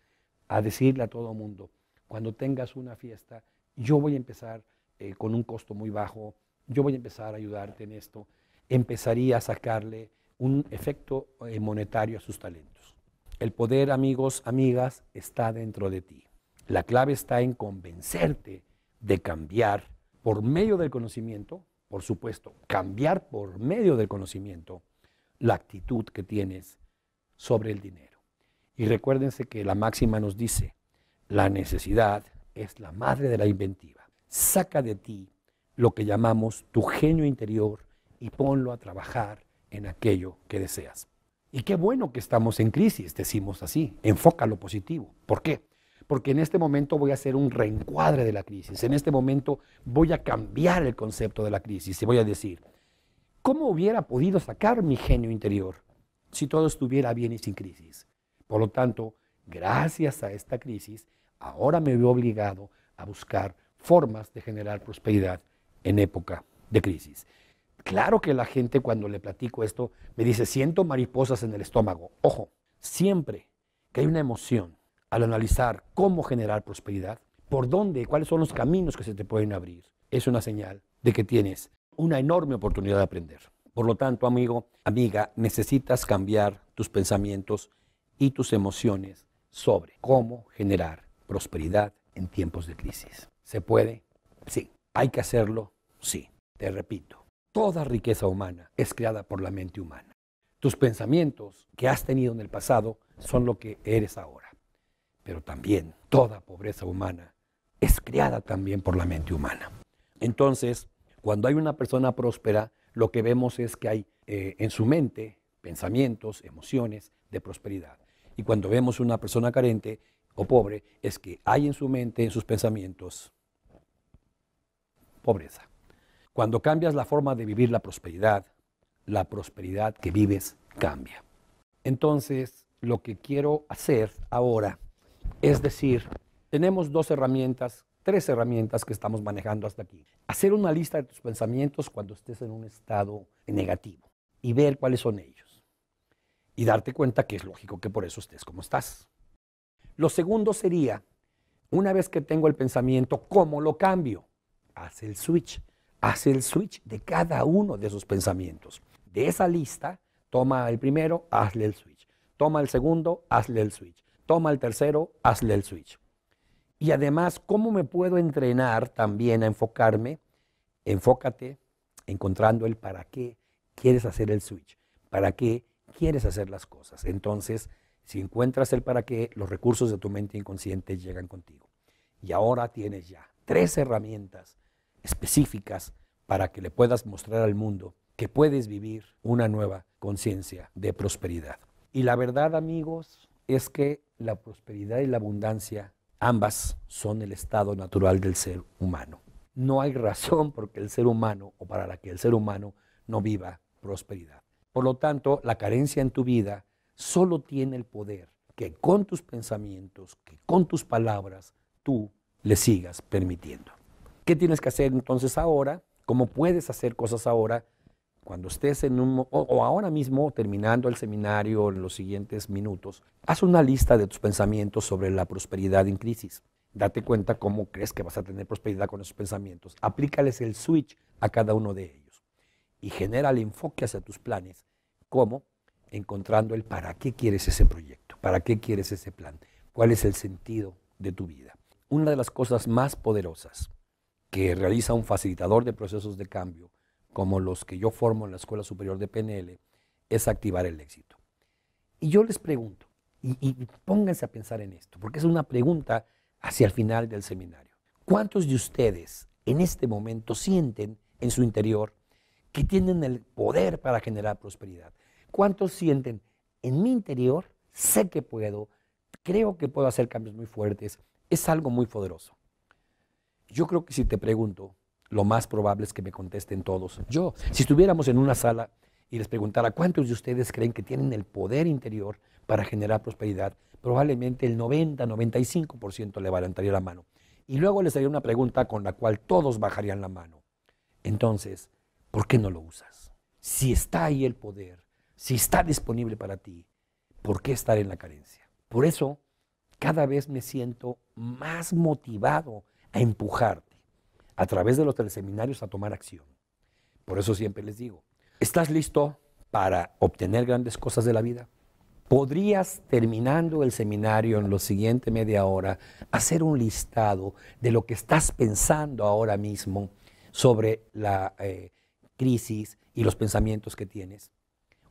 a decirle a todo el mundo, cuando tengas una fiesta, yo voy a empezar eh, con un costo muy bajo, yo voy a empezar a ayudarte en esto, empezaría a sacarle un efecto eh, monetario a sus talentos. El poder, amigos, amigas, está dentro de ti. La clave está en convencerte de cambiar por medio del conocimiento por supuesto, cambiar por medio del conocimiento la actitud que tienes sobre el dinero. Y recuérdense que la máxima nos dice, la necesidad es la madre de la inventiva. Saca de ti lo que llamamos tu genio interior y ponlo a trabajar en aquello que deseas. Y qué bueno que estamos en crisis, decimos así, enfoca lo positivo. ¿Por qué? porque en este momento voy a hacer un reencuadre de la crisis, en este momento voy a cambiar el concepto de la crisis y voy a decir, ¿cómo hubiera podido sacar mi genio interior si todo estuviera bien y sin crisis? Por lo tanto, gracias a esta crisis, ahora me veo obligado a buscar formas de generar prosperidad en época de crisis. Claro que la gente cuando le platico esto me dice, siento mariposas en el estómago. Ojo, siempre que hay una emoción al analizar cómo generar prosperidad, por dónde, cuáles son los caminos que se te pueden abrir, es una señal de que tienes una enorme oportunidad de aprender. Por lo tanto, amigo, amiga, necesitas cambiar tus pensamientos y tus emociones sobre cómo generar prosperidad en tiempos de crisis. ¿Se puede? Sí. ¿Hay que hacerlo? Sí. Te repito, toda riqueza humana es creada por la mente humana. Tus pensamientos que has tenido en el pasado son lo que eres ahora pero también toda pobreza humana es creada también por la mente humana. Entonces, cuando hay una persona próspera, lo que vemos es que hay eh, en su mente pensamientos, emociones de prosperidad. Y cuando vemos una persona carente o pobre, es que hay en su mente, en sus pensamientos, pobreza. Cuando cambias la forma de vivir la prosperidad, la prosperidad que vives cambia. Entonces, lo que quiero hacer ahora es decir, tenemos dos herramientas, tres herramientas que estamos manejando hasta aquí. Hacer una lista de tus pensamientos cuando estés en un estado negativo y ver cuáles son ellos. Y darte cuenta que es lógico que por eso estés como estás. Lo segundo sería, una vez que tengo el pensamiento, ¿cómo lo cambio? Haz el switch. Haz el switch de cada uno de esos pensamientos. De esa lista, toma el primero, hazle el switch. Toma el segundo, hazle el switch toma el tercero, hazle el switch. Y además, ¿cómo me puedo entrenar también a enfocarme? Enfócate encontrando el para qué quieres hacer el switch, para qué quieres hacer las cosas. Entonces, si encuentras el para qué, los recursos de tu mente inconsciente llegan contigo. Y ahora tienes ya tres herramientas específicas para que le puedas mostrar al mundo que puedes vivir una nueva conciencia de prosperidad. Y la verdad, amigos, es que la prosperidad y la abundancia, ambas son el estado natural del ser humano. No hay razón porque el ser humano o para la que el ser humano no viva prosperidad. Por lo tanto, la carencia en tu vida solo tiene el poder que con tus pensamientos, que con tus palabras, tú le sigas permitiendo. ¿Qué tienes que hacer entonces ahora? ¿Cómo puedes hacer cosas ahora cuando estés en un, o, o, ahora mismo terminando el seminario en los siguientes minutos, haz una lista de tus pensamientos sobre la prosperidad en crisis. Date cuenta cómo crees que vas a tener prosperidad con esos pensamientos. Aplícales el switch a cada uno de ellos y genera el enfoque hacia tus planes. ¿Cómo? Encontrando el para qué quieres ese proyecto, para qué quieres ese plan, cuál es el sentido de tu vida. Una de las cosas más poderosas que realiza un facilitador de procesos de cambio como los que yo formo en la Escuela Superior de PNL, es activar el éxito. Y yo les pregunto, y, pónganse a pensar en esto, porque es una pregunta hacia el final del seminario. ¿Cuántos de ustedes en este momento sienten en su interior que tienen el poder para generar prosperidad? ¿Cuántos sienten en mi interior, sé que puedo, creo que puedo hacer cambios muy fuertes? Es algo muy poderoso. Yo creo que si te pregunto, lo más probable es que me contesten todos. Yo, si estuviéramos en una sala y les preguntara cuántos de ustedes creen que tienen el poder interior para generar prosperidad, probablemente el 90-95% le levantaría la mano. Y luego les haría una pregunta con la cual todos bajarían la mano. Entonces, ¿por qué no lo usas? Si está ahí el poder, si está disponible para ti, ¿por qué estar en la carencia? Por eso, cada vez me siento más motivado a empujar a través de los teleseminarios a tomar acción. Por eso siempre les digo, ¿estás listo para obtener grandes cosas de la vida? podrías, terminando el seminario en los siguiente media hora, hacer un listado de lo que estás pensando ahora mismo sobre la eh, crisis y los pensamientos que tienes.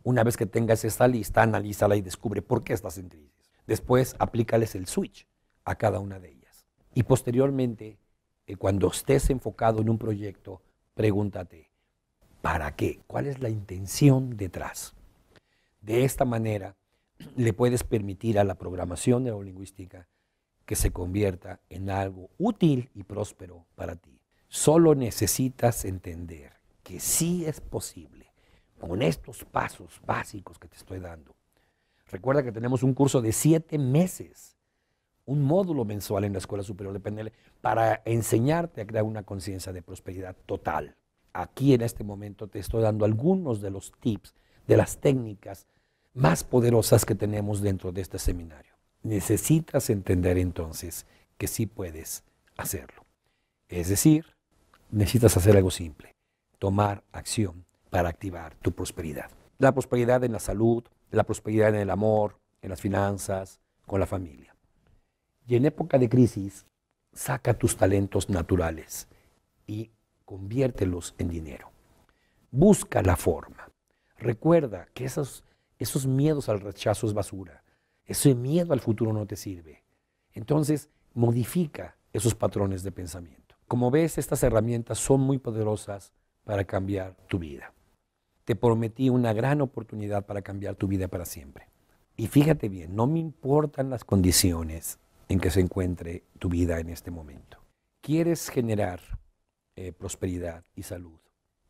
Una vez que tengas esta lista, analízala y descubre por qué estás en crisis. Después, aplícales el switch a cada una de ellas. Y posteriormente, eh, cuando estés enfocado en un proyecto, pregúntate, ¿para qué? ¿Cuál es la intención detrás? De esta manera, le puedes permitir a la programación neurolingüística que se convierta en algo útil y próspero para ti. Solo necesitas entender que sí es posible con estos pasos básicos que te estoy dando. Recuerda que tenemos un curso de siete meses un módulo mensual en la Escuela Superior de PNL para enseñarte a crear una conciencia de prosperidad total. Aquí en este momento te estoy dando algunos de los tips, de las técnicas más poderosas que tenemos dentro de este seminario. Necesitas entender entonces que sí puedes hacerlo. Es decir, necesitas hacer algo simple, tomar acción para activar tu prosperidad. La prosperidad en la salud, la prosperidad en el amor, en las finanzas, con la familia. Y en época de crisis, saca tus talentos naturales y conviértelos en dinero. Busca la forma. Recuerda que esos, esos miedos al rechazo es basura. Ese miedo al futuro no te sirve. Entonces, modifica esos patrones de pensamiento. Como ves, estas herramientas son muy poderosas para cambiar tu vida. Te prometí una gran oportunidad para cambiar tu vida para siempre. Y fíjate bien, no me importan las condiciones en que se encuentre tu vida en este momento. ¿Quieres generar eh, prosperidad y salud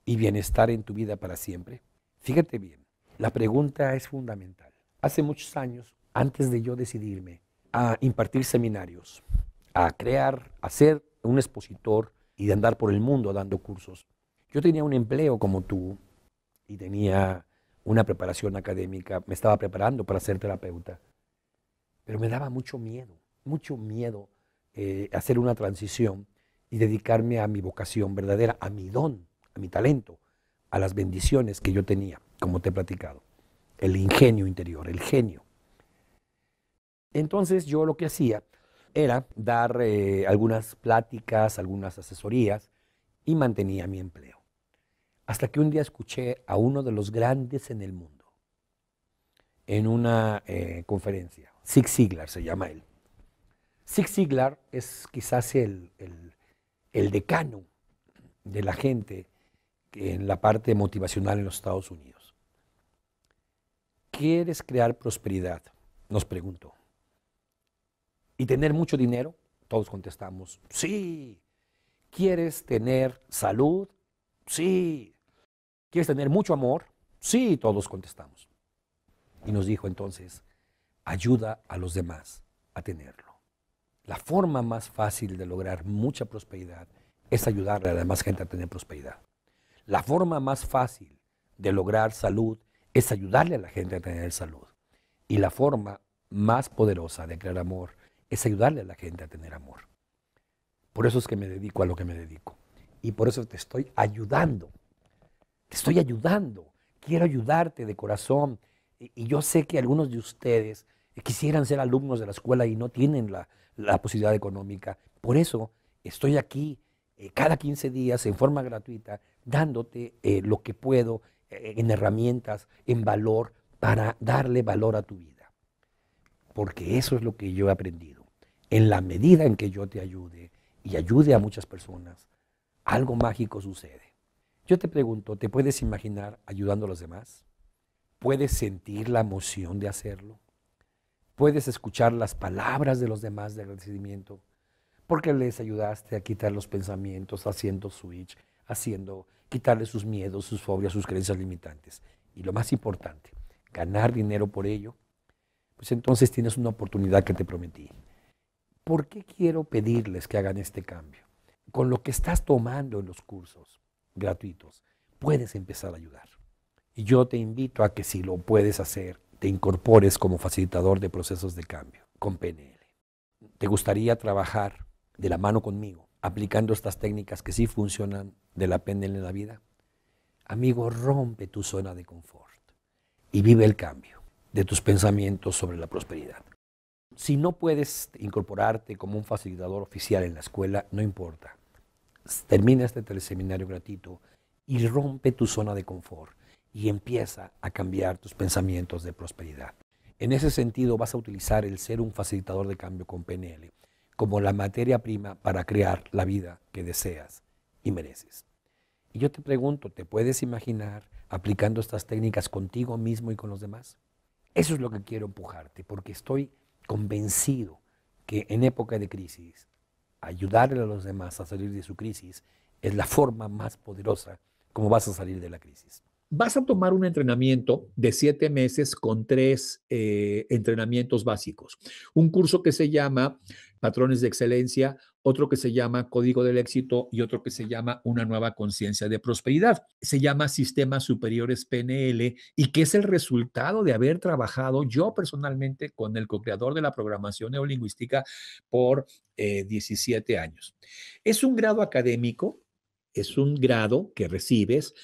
y bienestar en tu vida para siempre? Fíjate bien, la pregunta es fundamental. Hace muchos años, antes de yo decidirme a impartir seminarios, a crear, a ser un expositor y de andar por el mundo dando cursos, yo tenía un empleo como tú y tenía una preparación académica, me estaba preparando para ser terapeuta, pero me daba mucho miedo mucho miedo eh, hacer una transición y dedicarme a mi vocación verdadera, a mi don, a mi talento, a las bendiciones que yo tenía, como te he platicado, el ingenio interior, el genio. Entonces yo lo que hacía era dar eh, algunas pláticas, algunas asesorías y mantenía mi empleo. Hasta que un día escuché a uno de los grandes en el mundo en una eh, conferencia, Zig Ziglar se llama él, Zig Ziglar es quizás el, el decano de la gente en la parte motivacional en los Estados Unidos. ¿Quieres crear prosperidad? Nos preguntó. ¿Y tener mucho dinero? Todos contestamos, sí. ¿Quieres tener salud? Sí. ¿Quieres tener mucho amor? Sí, todos contestamos. Y nos dijo entonces, ayuda a los demás a tenerlo. La forma más fácil de lograr mucha prosperidad es ayudarle a la demás gente a tener prosperidad. La forma más fácil de lograr salud es ayudarle a la gente a tener salud. Y la forma más poderosa de crear amor es ayudarle a la gente a tener amor. Por eso es que me dedico a lo que me dedico. Y por eso te estoy ayudando. Te estoy ayudando. Quiero ayudarte de corazón. y yo sé que algunos de ustedes eh, quisieran ser alumnos de la escuela y no tienen la, la posibilidad económica. Por eso estoy aquí eh, cada 15 días en forma gratuita, dándote eh, lo que puedo eh, en herramientas, en valor, para darle valor a tu vida. Porque eso es lo que yo he aprendido. En la medida en que yo te ayude y ayude a muchas personas, algo mágico sucede. Yo te pregunto, ¿te puedes imaginar ayudando a los demás? ¿Puedes sentir la emoción de hacerlo? Puedes escuchar las palabras de los demás de agradecimiento porque les ayudaste a quitar los pensamientos haciendo switch, haciendo quitarles sus miedos, sus fobias, sus creencias limitantes. Y lo más importante, ganar dinero por ello, pues entonces tienes una oportunidad que te prometí. ¿Por qué quiero pedirles que hagan este cambio? Con lo que estás tomando en los cursos gratuitos, puedes empezar a ayudar. Y yo te invito a que si lo puedes hacer, te incorpores como facilitador de procesos de cambio con PNL. ¿Te gustaría trabajar de la mano conmigo, aplicando estas técnicas que sí funcionan de la PNL en la vida? Amigo, rompe tu zona de confort y vive el cambio de tus pensamientos sobre la prosperidad. Si no puedes incorporarte como un facilitador oficial en la escuela, no importa. Termina este teleseminario gratuito y rompe tu zona de confort y empieza a cambiar tus pensamientos de prosperidad. En ese sentido vas a utilizar el ser un facilitador de cambio con PNL como la materia prima para crear la vida que deseas y mereces. Y yo te pregunto, ¿te puedes imaginar aplicando estas técnicas contigo mismo y con los demás? Eso es lo que quiero empujarte, porque estoy convencido que en época de crisis, ayudarle a los demás a salir de su crisis es la forma más poderosa como vas a salir de la crisis vas a tomar un entrenamiento de siete meses con tres eh, entrenamientos básicos. Un curso que se llama Patrones de Excelencia, otro que se llama Código del Éxito y otro que se llama Una nueva conciencia de prosperidad. Se llama Sistemas Superiores PNL y que es el resultado de haber trabajado yo personalmente con el co-creador de la programación neolingüística por 17 eh, años. Es un grado académico, es un grado que recibes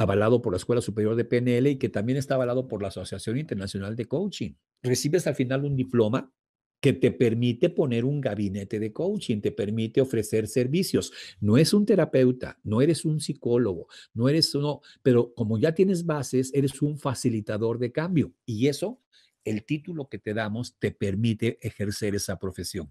avalado por la Escuela Superior de PNL y que también está avalado por la Asociación Internacional de Coaching. Recibes al final un diploma que te permite poner un gabinete de coaching, te permite ofrecer servicios. No es un terapeuta, no eres un psicólogo, no eres uno, pero como ya tienes bases, eres un facilitador de cambio y eso el título que te damos te permite ejercer esa profesión.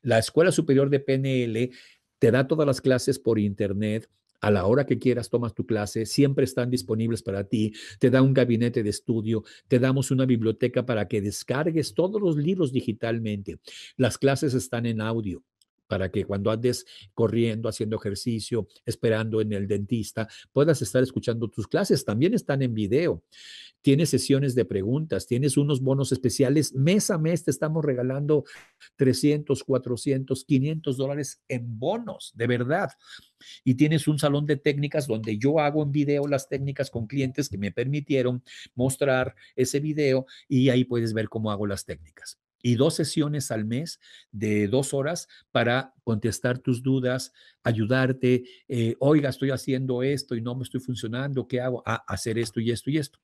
La Escuela Superior de PNL te da todas las clases por internet, a la hora que quieras tomas tu clase, siempre están disponibles para ti, te da un gabinete de estudio, te damos una biblioteca para que descargues todos los libros digitalmente. Las clases están en audio para que cuando andes corriendo, haciendo ejercicio, esperando en el dentista, puedas estar escuchando tus clases. También están en video. Tienes sesiones de preguntas, tienes unos bonos especiales. Mes a mes te estamos regalando 300, 400, 500 dólares en bonos, de verdad. Y tienes un salón de técnicas donde yo hago en video las técnicas con clientes que me permitieron mostrar ese video y ahí puedes ver cómo hago las técnicas y dos sesiones al mes de dos horas para contestar tus dudas, ayudarte, eh, oiga, estoy haciendo esto y no me estoy funcionando, ¿qué hago? a ah, hacer esto y esto y esto.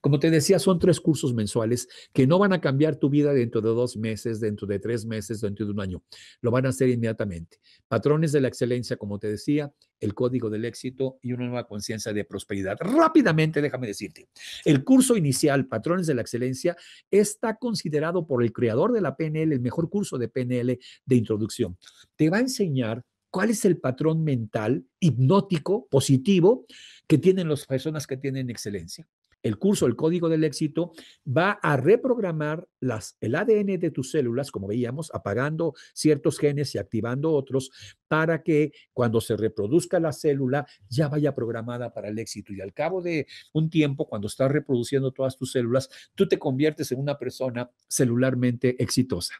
Como te decía, son tres cursos mensuales que no van a cambiar tu vida dentro de dos meses, dentro de tres meses, dentro de un año. Lo van a hacer inmediatamente. Patrones de la excelencia, como te decía, el código del éxito y una nueva conciencia de prosperidad. Rápidamente, déjame decirte, el curso inicial, Patrones de la excelencia, está considerado por el creador de la PNL el mejor curso de PNL de introducción. Te va a enseñar cuál es el patrón mental hipnótico, positivo, que tienen las personas que tienen excelencia el curso El Código del Éxito va a reprogramar las, el ADN de tus células, como veíamos, apagando ciertos genes y activando otros, para que cuando se reproduzca la célula ya vaya programada para el éxito. Y al cabo de un tiempo, cuando estás reproduciendo todas tus células, tú te conviertes en una persona celularmente exitosa.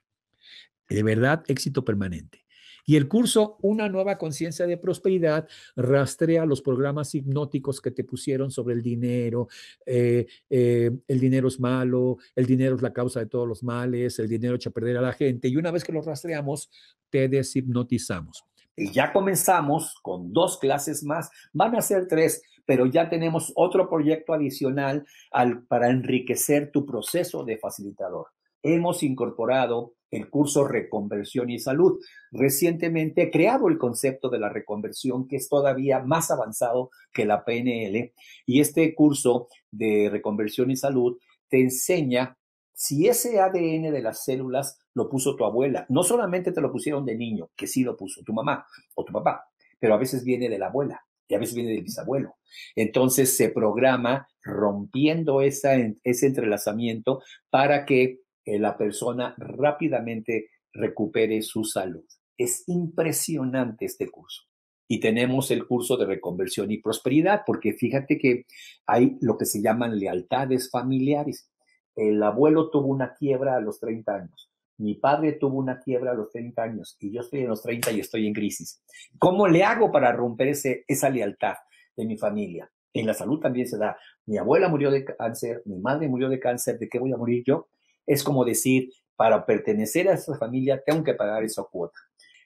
De verdad, éxito permanente. Y el curso Una nueva conciencia de prosperidad rastrea los programas hipnóticos que te pusieron sobre el dinero, eh, eh, el dinero es malo, el dinero es la causa de todos los males, el dinero echa a perder a la gente. Y una vez que lo rastreamos, te deshipnotizamos. Y ya comenzamos con dos clases más, van a ser tres, pero ya tenemos otro proyecto adicional al, para enriquecer tu proceso de facilitador. Hemos incorporado el curso Reconversión y Salud. Recientemente he creado el concepto de la reconversión que es todavía más avanzado que la PNL y este curso de Reconversión y Salud te enseña si ese ADN de las células lo puso tu abuela. No solamente te lo pusieron de niño, que sí lo puso tu mamá o tu papá, pero a veces viene de la abuela y a veces viene del bisabuelo. Entonces se programa rompiendo esa, ese entrelazamiento para que que la persona rápidamente recupere su salud. Es impresionante este curso. Y tenemos el curso de reconversión y prosperidad, porque fíjate que hay lo que se llaman lealtades familiares. El abuelo tuvo una quiebra a los 30 años. Mi padre tuvo una quiebra a los 30 años y yo estoy en los 30 y estoy en crisis. ¿Cómo le hago para romper esa lealtad de mi familia? En la salud también se da. Mi abuela murió de cáncer, mi madre murió de cáncer, ¿de qué voy a morir yo? Es como decir, para pertenecer a esa familia tengo que pagar esa cuota.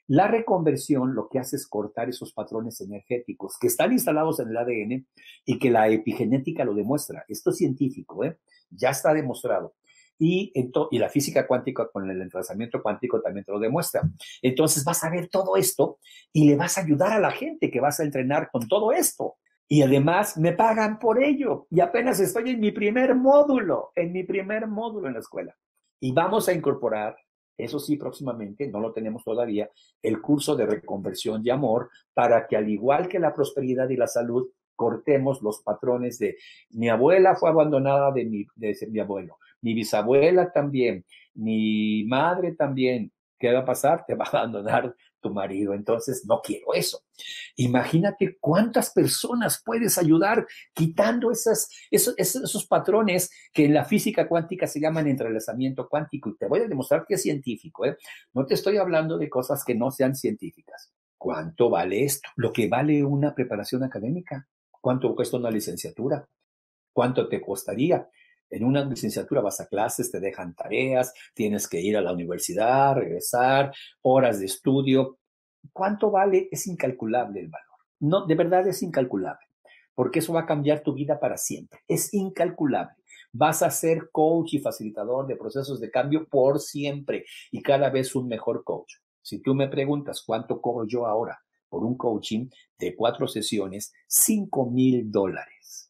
La reconversión lo que hace es cortar esos patrones energéticos que están instalados en el ADN y que la epigenética lo demuestra. Esto es científico, ¿eh? ya está demostrado. Y, y, la física cuántica con el entrelazamiento cuántico también te lo demuestra. Entonces vas a ver todo esto y le vas a ayudar a la gente que vas a entrenar con todo esto. Y además me pagan por ello. Y apenas estoy en mi primer módulo, en mi primer módulo en la escuela. Y vamos a incorporar, eso sí, próximamente, no lo tenemos todavía, el curso de reconversión de amor para que al igual que la prosperidad y la salud, cortemos los patrones de mi abuela fue abandonada de mi, de mi abuelo, mi bisabuela también, mi madre también. ¿Qué va a pasar? Te va a abandonar tu marido, entonces no quiero eso. Imagínate cuántas personas puedes ayudar quitando esas, esos, esos patrones que en la física cuántica se llaman entrelazamiento cuántico. Y te voy a demostrar que es científico. ¿eh? No te estoy hablando de cosas que no sean científicas. ¿Cuánto vale esto? Lo que vale una preparación académica. ¿Cuánto cuesta una licenciatura? ¿Cuánto te costaría? En una licenciatura vas a clases, te dejan tareas, tienes que ir a la universidad, regresar, horas de estudio. ¿Cuánto vale? Es incalculable el valor. No, de verdad es incalculable, porque eso va a cambiar tu vida para siempre. Es incalculable. Vas a ser coach y facilitador de procesos de cambio por siempre y cada vez un mejor coach. Si tú me preguntas cuánto cobro yo ahora por un coaching de cuatro sesiones, cinco mil dólares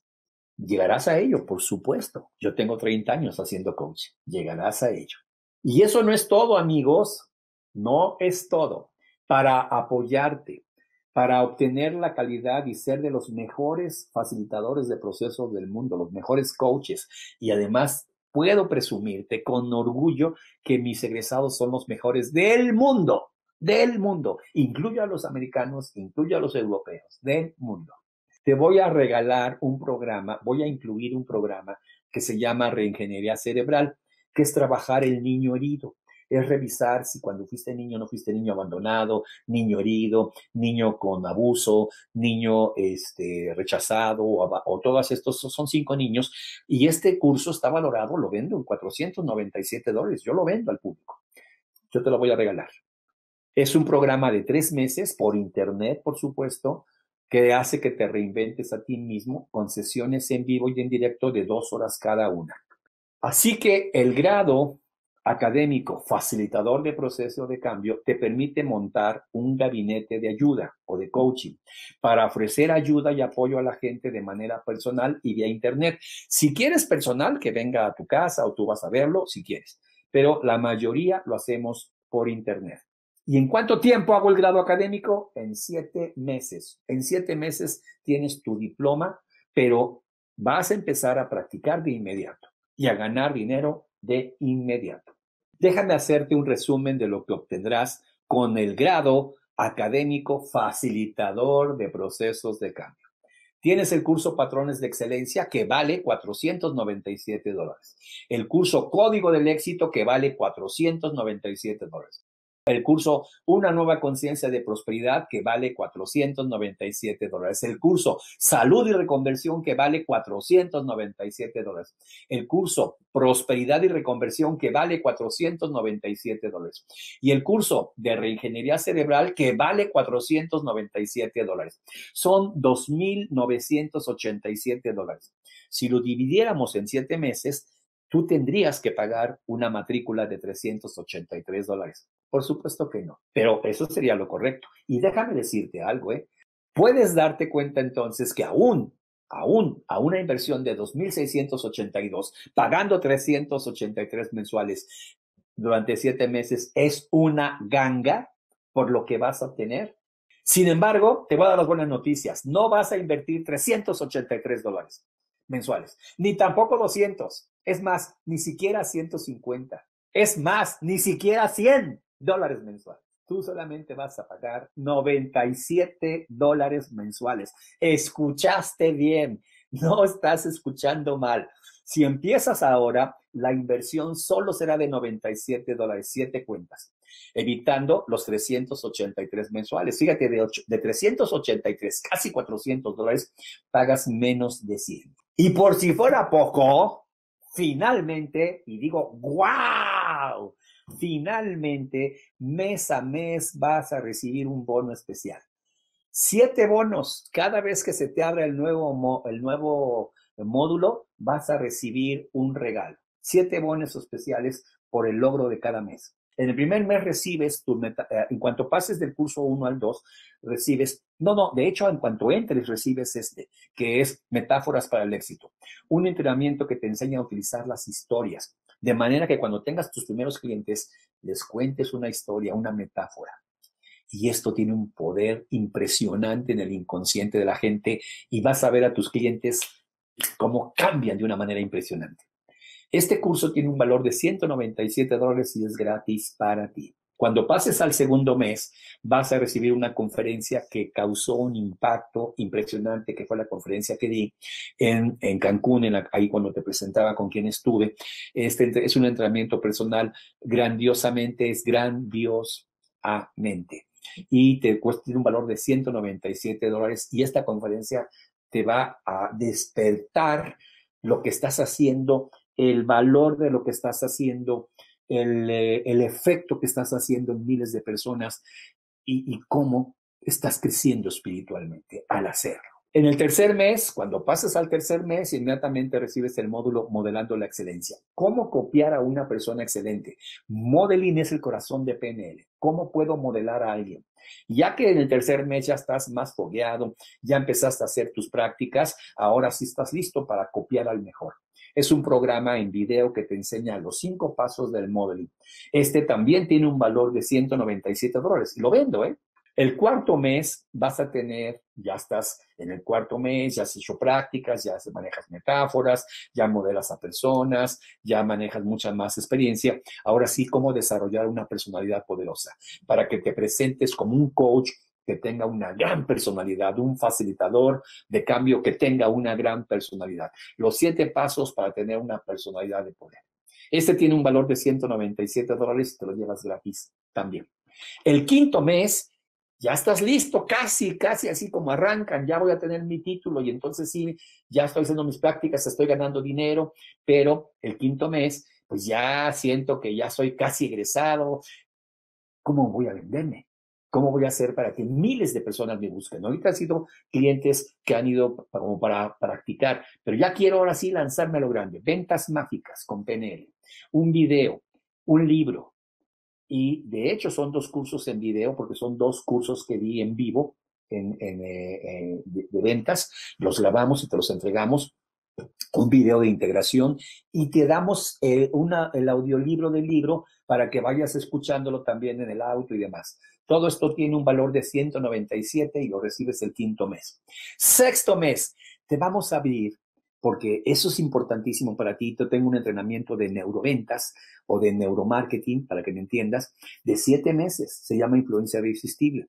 Llegarás a ello, por supuesto. Yo tengo 30 años haciendo coaching. Llegarás a ello. Y eso no es todo, amigos. No es todo. Para apoyarte, para obtener la calidad y ser de los mejores facilitadores de procesos del mundo, los mejores coaches. Y además, puedo presumirte con orgullo que mis egresados son los mejores del mundo, del mundo. Incluyo a los americanos, incluyo a los europeos, del mundo te voy a regalar un programa, voy a incluir un programa que se llama Reingeniería Cerebral, que es trabajar el niño herido. Es revisar si cuando fuiste niño no fuiste niño abandonado, niño herido, niño con abuso, niño este, rechazado o, o todas estos son cinco niños. Y este curso está valorado, lo vendo en 497 dólares. Yo lo vendo al público. Yo te lo voy a regalar. Es un programa de tres meses por internet, por supuesto, que hace que te reinventes a ti mismo con sesiones en vivo y en directo de dos horas cada una. Así que el grado académico facilitador de proceso de cambio te permite montar un gabinete de ayuda o de coaching para ofrecer ayuda y apoyo a la gente de manera personal y vía internet. Si quieres personal, que venga a tu casa o tú vas a verlo si quieres, pero la mayoría lo hacemos por internet. ¿Y en cuánto tiempo hago el grado académico? En siete meses. En siete meses tienes tu diploma, pero vas a empezar a practicar de inmediato y a ganar dinero de inmediato. Déjame hacerte un resumen de lo que obtendrás con el grado académico facilitador de procesos de cambio. Tienes el curso Patrones de Excelencia que vale 497 dólares. El curso Código del Éxito que vale 497 dólares el curso Una nueva conciencia de prosperidad que vale 497 dólares. El curso Salud y reconversión que vale 497 dólares. El curso Prosperidad y reconversión que vale 497 dólares. Y el curso de reingeniería cerebral que vale 497 dólares. Son 2.987 dólares. Si lo dividiéramos en siete meses, tú tendrías que pagar una matrícula de 383 dólares. Por supuesto que no, pero eso sería lo correcto. Y déjame decirte algo, ¿eh? Puedes darte cuenta entonces que aún, aún, a una inversión de 2.682, pagando 383 mensuales durante siete meses, es una ganga por lo que vas a obtener. Sin embargo, te voy a dar las buenas noticias. No vas a invertir 383 dólares mensuales, ni tampoco 200. Es más, ni siquiera 150. Es más, ni siquiera 100 dólares mensuales. Tú solamente vas a pagar 97 dólares mensuales. Escuchaste bien, no estás escuchando mal. Si empiezas ahora, la inversión solo será de 97 dólares, siete cuentas, evitando los 383 mensuales. Fíjate, de, de 383, casi 400 dólares, pagas menos de 100. Y por si fuera poco, finalmente, y digo, wow, finalmente mes a mes vas a recibir un bono especial. Siete bonos, cada vez que se te abra el nuevo, módulo, vas a recibir un regalo. Siete bonos especiales por el logro de cada mes. En el primer mes recibes eh, en cuanto pases del curso 1 al 2, recibes, no, no, de hecho, en cuanto entres, recibes este, que es Metáforas para el éxito, un entrenamiento que te enseña a utilizar las historias, de manera que cuando tengas tus primeros clientes, les cuentes una historia, una metáfora. Y esto tiene un poder impresionante en el inconsciente de la gente y vas a ver a tus clientes cómo cambian de una manera impresionante. Este curso tiene un valor de 197 dólares y es gratis para ti. Cuando pases al segundo mes, vas a recibir una conferencia que causó un impacto impresionante, que fue la conferencia que di en, Cancún, ahí cuando te presentaba con quien estuve. Este es un entrenamiento personal grandiosamente, es grandiosamente. Y te cuesta, tiene un valor de 197 dólares y esta conferencia te va a despertar lo que estás haciendo, el valor de lo que estás haciendo, eh, el, efecto que estás haciendo en miles de personas y, cómo estás creciendo espiritualmente al hacerlo. En el tercer mes, cuando pasas al tercer mes, inmediatamente recibes el módulo Modelando la Excelencia. ¿Cómo copiar a una persona excelente? Modeling es el corazón de PNL. ¿Cómo puedo modelar a alguien? Ya que en el tercer mes ya estás más fogueado, ya empezaste a hacer tus prácticas, ahora sí estás listo para copiar al mejor. Es un programa en video que te enseña los cinco pasos del modeling. Este también tiene un valor de 197 dólares. Lo vendo, ¿eh? El cuarto mes vas a tener, ya estás en el cuarto mes, ya has hecho prácticas, ya manejas metáforas, ya modelas a personas, ya manejas mucha más experiencia. Ahora sí, cómo desarrollar una personalidad poderosa para que te presentes como un coach que tenga una gran personalidad, un facilitador de cambio que tenga una gran personalidad. Los siete pasos para tener una personalidad de poder. Este tiene un valor de 197 dólares y te lo llevas gratis también. El quinto mes, ya estás listo, casi, casi así como arrancan, ya voy a tener mi título y entonces sí, ya estoy haciendo mis prácticas, estoy ganando dinero, pero el quinto mes, pues ya siento que ya soy casi egresado, ¿cómo voy a venderme? ¿Cómo voy a hacer para que miles de personas me busquen? Ahorita han sido clientes que han ido como para practicar, pero ya quiero ahora sí lanzarme a lo grande. Ventas mágicas con PNL, un video, un libro. Y de hecho son dos cursos en video porque son dos cursos que di en vivo en, eh, eh, de, ventas. Los grabamos y te los entregamos un video de integración y te damos eh, una, el audiolibro del libro para que vayas escuchándolo también en el auto y demás. Todo esto tiene un valor de 197 y lo recibes el quinto mes. Sexto mes, te vamos a abrir porque eso es importantísimo para ti. Yo tengo un entrenamiento de neuroventas o de neuromarketing, para que me entiendas, de siete meses. Se llama Influencia Irresistible.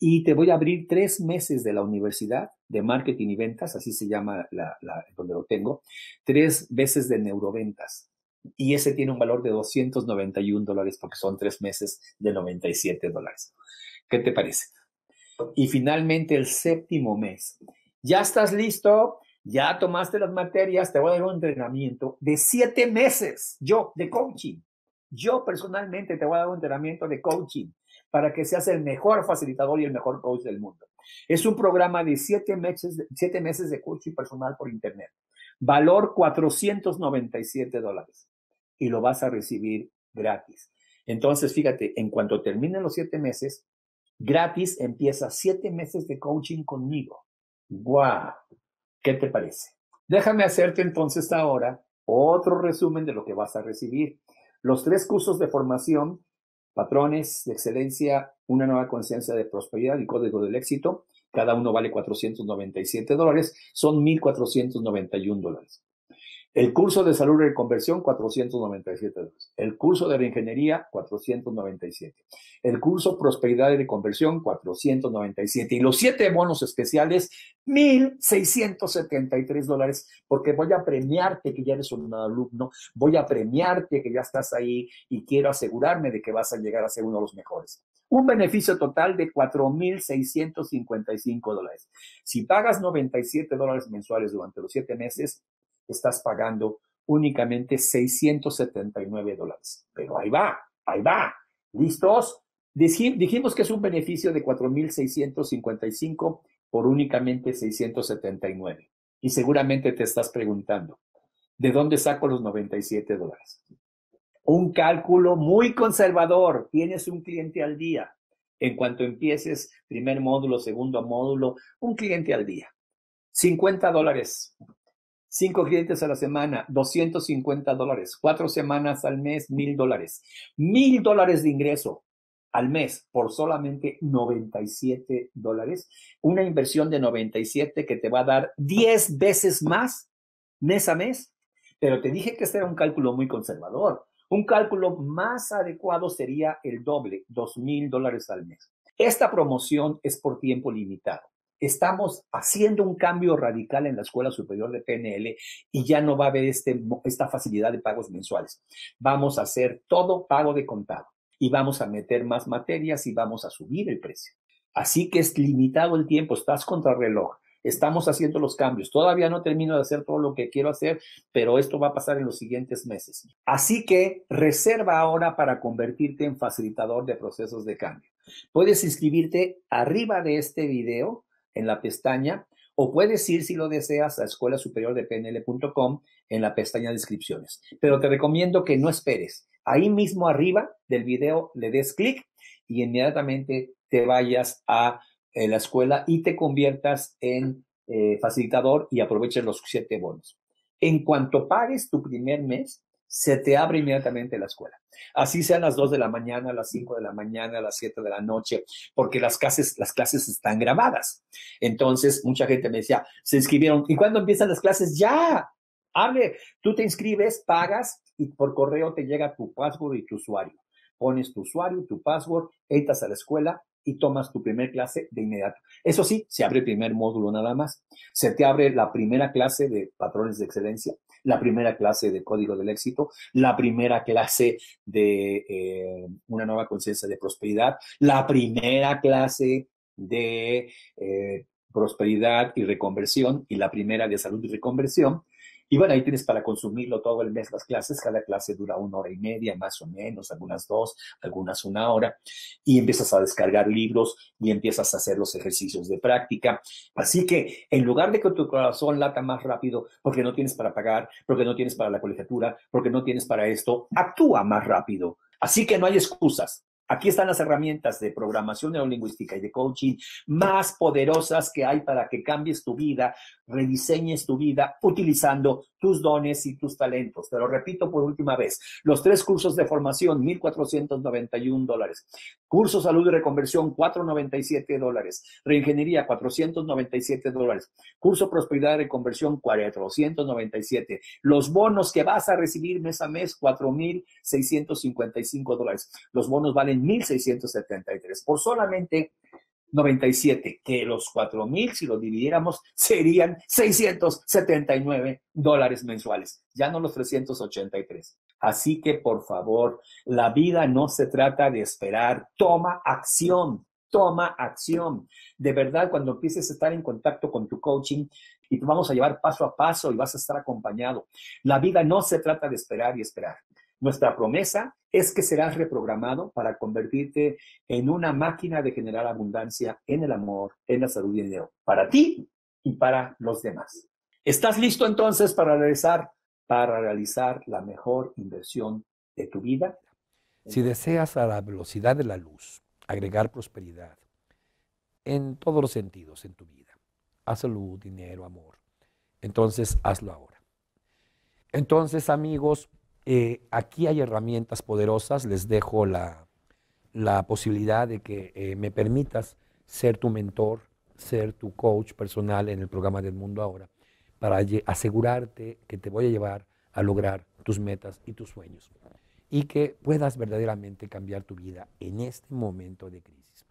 Y te voy a abrir tres meses de la universidad de marketing y ventas, así se llama donde lo tengo, tres veces de neuroventas y ese tiene un valor de 291 dólares porque son tres meses de 97 dólares. ¿Qué te parece? Y finalmente el séptimo mes. Ya estás listo, ya tomaste las materias, te voy a dar un entrenamiento de siete meses, yo, de coaching. Yo personalmente te voy a dar un entrenamiento de coaching para que seas el mejor facilitador y el mejor coach del mundo. Es un programa de siete meses, siete meses de coaching personal por Internet. Valor 497 dólares y lo vas a recibir gratis. Entonces, fíjate, en cuanto terminen los siete meses, gratis empieza siete meses de coaching conmigo. ¡Guau! ¿Qué te parece? Déjame hacerte entonces ahora otro resumen de lo que vas a recibir. Los tres cursos de formación, patrones de excelencia, una nueva conciencia de prosperidad y código del éxito, cada uno vale 497 dólares, son 1.491 dólares. El curso de salud y reconversión, 497 dólares. El curso de ingeniería, 497. El curso prosperidad y conversión, 497. Y los siete bonos especiales, 1,673 dólares, porque voy a premiarte que ya eres un alumno, voy a premiarte que ya estás ahí y quiero asegurarme de que vas a llegar a ser uno de los mejores. Un beneficio total de 4,655 dólares. Si pagas 97 dólares mensuales durante los siete meses, estás pagando únicamente 679 dólares. Pero ahí va, ahí va. ¿Listos? Dijimos que es un beneficio de 4.655 por únicamente 679. Y seguramente te estás preguntando, ¿de dónde saco los 97 dólares? Un cálculo muy conservador. Tienes un cliente al día. En cuanto empieces primer módulo, segundo módulo, un cliente al día. 50 dólares cinco clientes a la semana, 250 dólares. cuatro semanas al mes, 1000 dólares. 1000 dólares de ingreso al mes por solamente 97 dólares. Una inversión de 97 que te va a dar 10 veces más mes a mes. Pero te dije que este era un cálculo muy conservador. Un cálculo más adecuado sería el doble, 2,000 mil dólares al mes. Esta promoción es por tiempo limitado estamos haciendo un cambio radical en la Escuela Superior de PNL y ya no va a haber este, esta facilidad de pagos mensuales. Vamos a hacer todo pago de contado y vamos a meter más materias y vamos a subir el precio. Así que es limitado el tiempo, estás contra reloj. Estamos haciendo los cambios. Todavía no termino de hacer todo lo que quiero hacer, pero esto va a pasar en los siguientes meses. Así que reserva ahora para convertirte en facilitador de procesos de cambio. Puedes inscribirte arriba de este video en la pestaña o puedes ir, si lo deseas, a escuela superior de pnl.com en la pestaña de Pero te recomiendo que no esperes. Ahí mismo arriba del video le des clic y inmediatamente te vayas a eh, la escuela y te conviertas en eh, facilitador y aproveches los siete bonos. En cuanto pagues tu primer mes, se te abre inmediatamente la escuela. Así sean las 2 de la mañana, a las 5 de la mañana, las 7 de la noche, porque las clases, las clases están grabadas. Entonces, mucha gente me decía, se inscribieron, ¿y cuándo empiezan las clases? Ya, hable, tú te inscribes, pagas y por correo te llega tu password y tu usuario. Pones tu usuario, tu password, entras a la escuela y tomas tu primer clase de inmediato. Eso sí, se abre el primer módulo nada más. Se te abre la primera clase de patrones de excelencia la primera clase de Código del Éxito, la primera clase de eh, Una nueva conciencia de prosperidad, la primera clase de eh, prosperidad y reconversión y la primera de salud y reconversión, y bueno, ahí tienes para consumirlo todo el mes las clases. Cada clase dura una hora y media, más o menos, algunas dos, algunas una hora. Y empiezas a descargar libros y empiezas a hacer los ejercicios de práctica. Así que en lugar de que tu corazón lata más rápido porque no tienes para pagar, porque no tienes para la colegiatura, porque no tienes para esto, actúa más rápido. Así que no hay excusas. Aquí están las herramientas de programación neurolingüística y de coaching más poderosas que hay para que cambies tu vida rediseñes tu vida utilizando tus dones y tus talentos. Te lo repito por última vez, los tres cursos de formación, 1.491 dólares. Curso salud y reconversión, 497 dólares. Reingeniería, 497 dólares. Curso prosperidad y reconversión, 497. Los bonos que vas a recibir mes a mes, 4.655 dólares. Los bonos valen 1.673. Por solamente 97, que los 4.000, si los dividiéramos, serían 679 dólares mensuales, ya no los 383. Así que, por favor, la vida no se trata de esperar, toma acción, toma acción. De verdad, cuando empieces a estar en contacto con tu coaching, y te vamos a llevar paso a paso y vas a estar acompañado. La vida no se trata de esperar y esperar. Nuestra promesa es que serás reprogramado para convertirte en una máquina de generar abundancia en el amor, en la salud y el dinero, para ti y para los demás. ¿Estás listo entonces para realizar, para realizar la mejor inversión de tu vida? Si deseas a la velocidad de la luz agregar prosperidad en todos los sentidos en tu vida, a salud, dinero, amor, entonces hazlo ahora. Entonces, amigos, eh, aquí hay herramientas poderosas, les dejo la, posibilidad de que eh, me permitas ser tu mentor, ser tu coach personal en el programa del mundo ahora, para asegurarte que te voy a llevar a lograr tus metas y tus sueños y que puedas verdaderamente cambiar tu vida en este momento de crisis.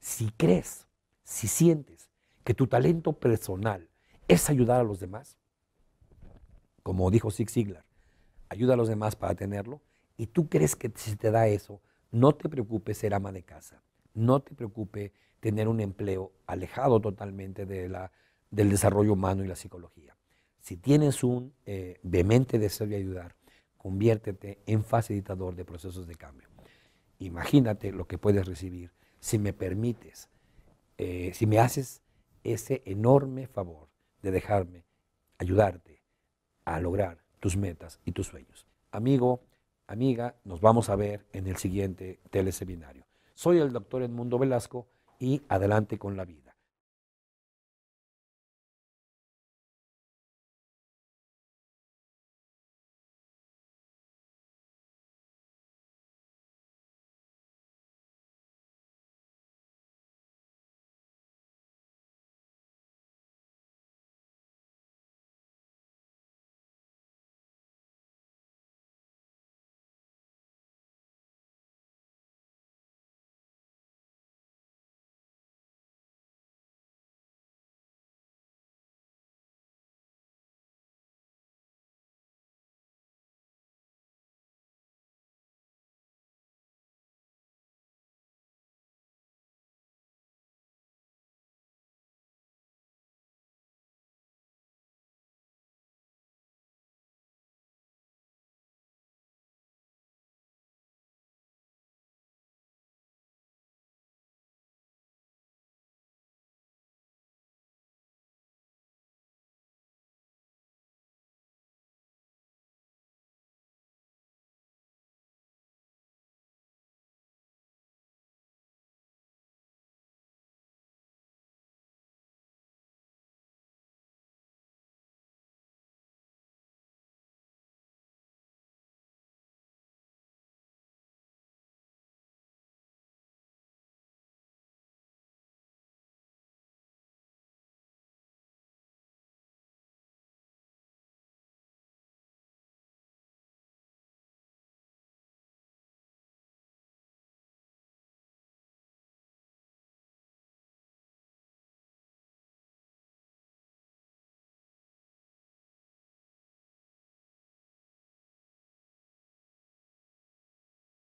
Si crees, si sientes que tu talento personal es ayudar a los demás, como dijo Zig Ziglar, ayuda a los demás para tenerlo, y tú crees que si te da eso, no te preocupes ser ama de casa, no te preocupes tener un empleo alejado totalmente de la, del desarrollo humano y la psicología. Si tienes un eh, vehemente deseo de ayudar, conviértete en facilitador de procesos de cambio. Imagínate lo que puedes recibir si me permites, eh, si me haces ese enorme favor de dejarme ayudarte a lograr tus metas y tus sueños. Amigo, amiga, nos vamos a ver en el siguiente teleseminario. Soy el doctor Edmundo Velasco y adelante con la vida.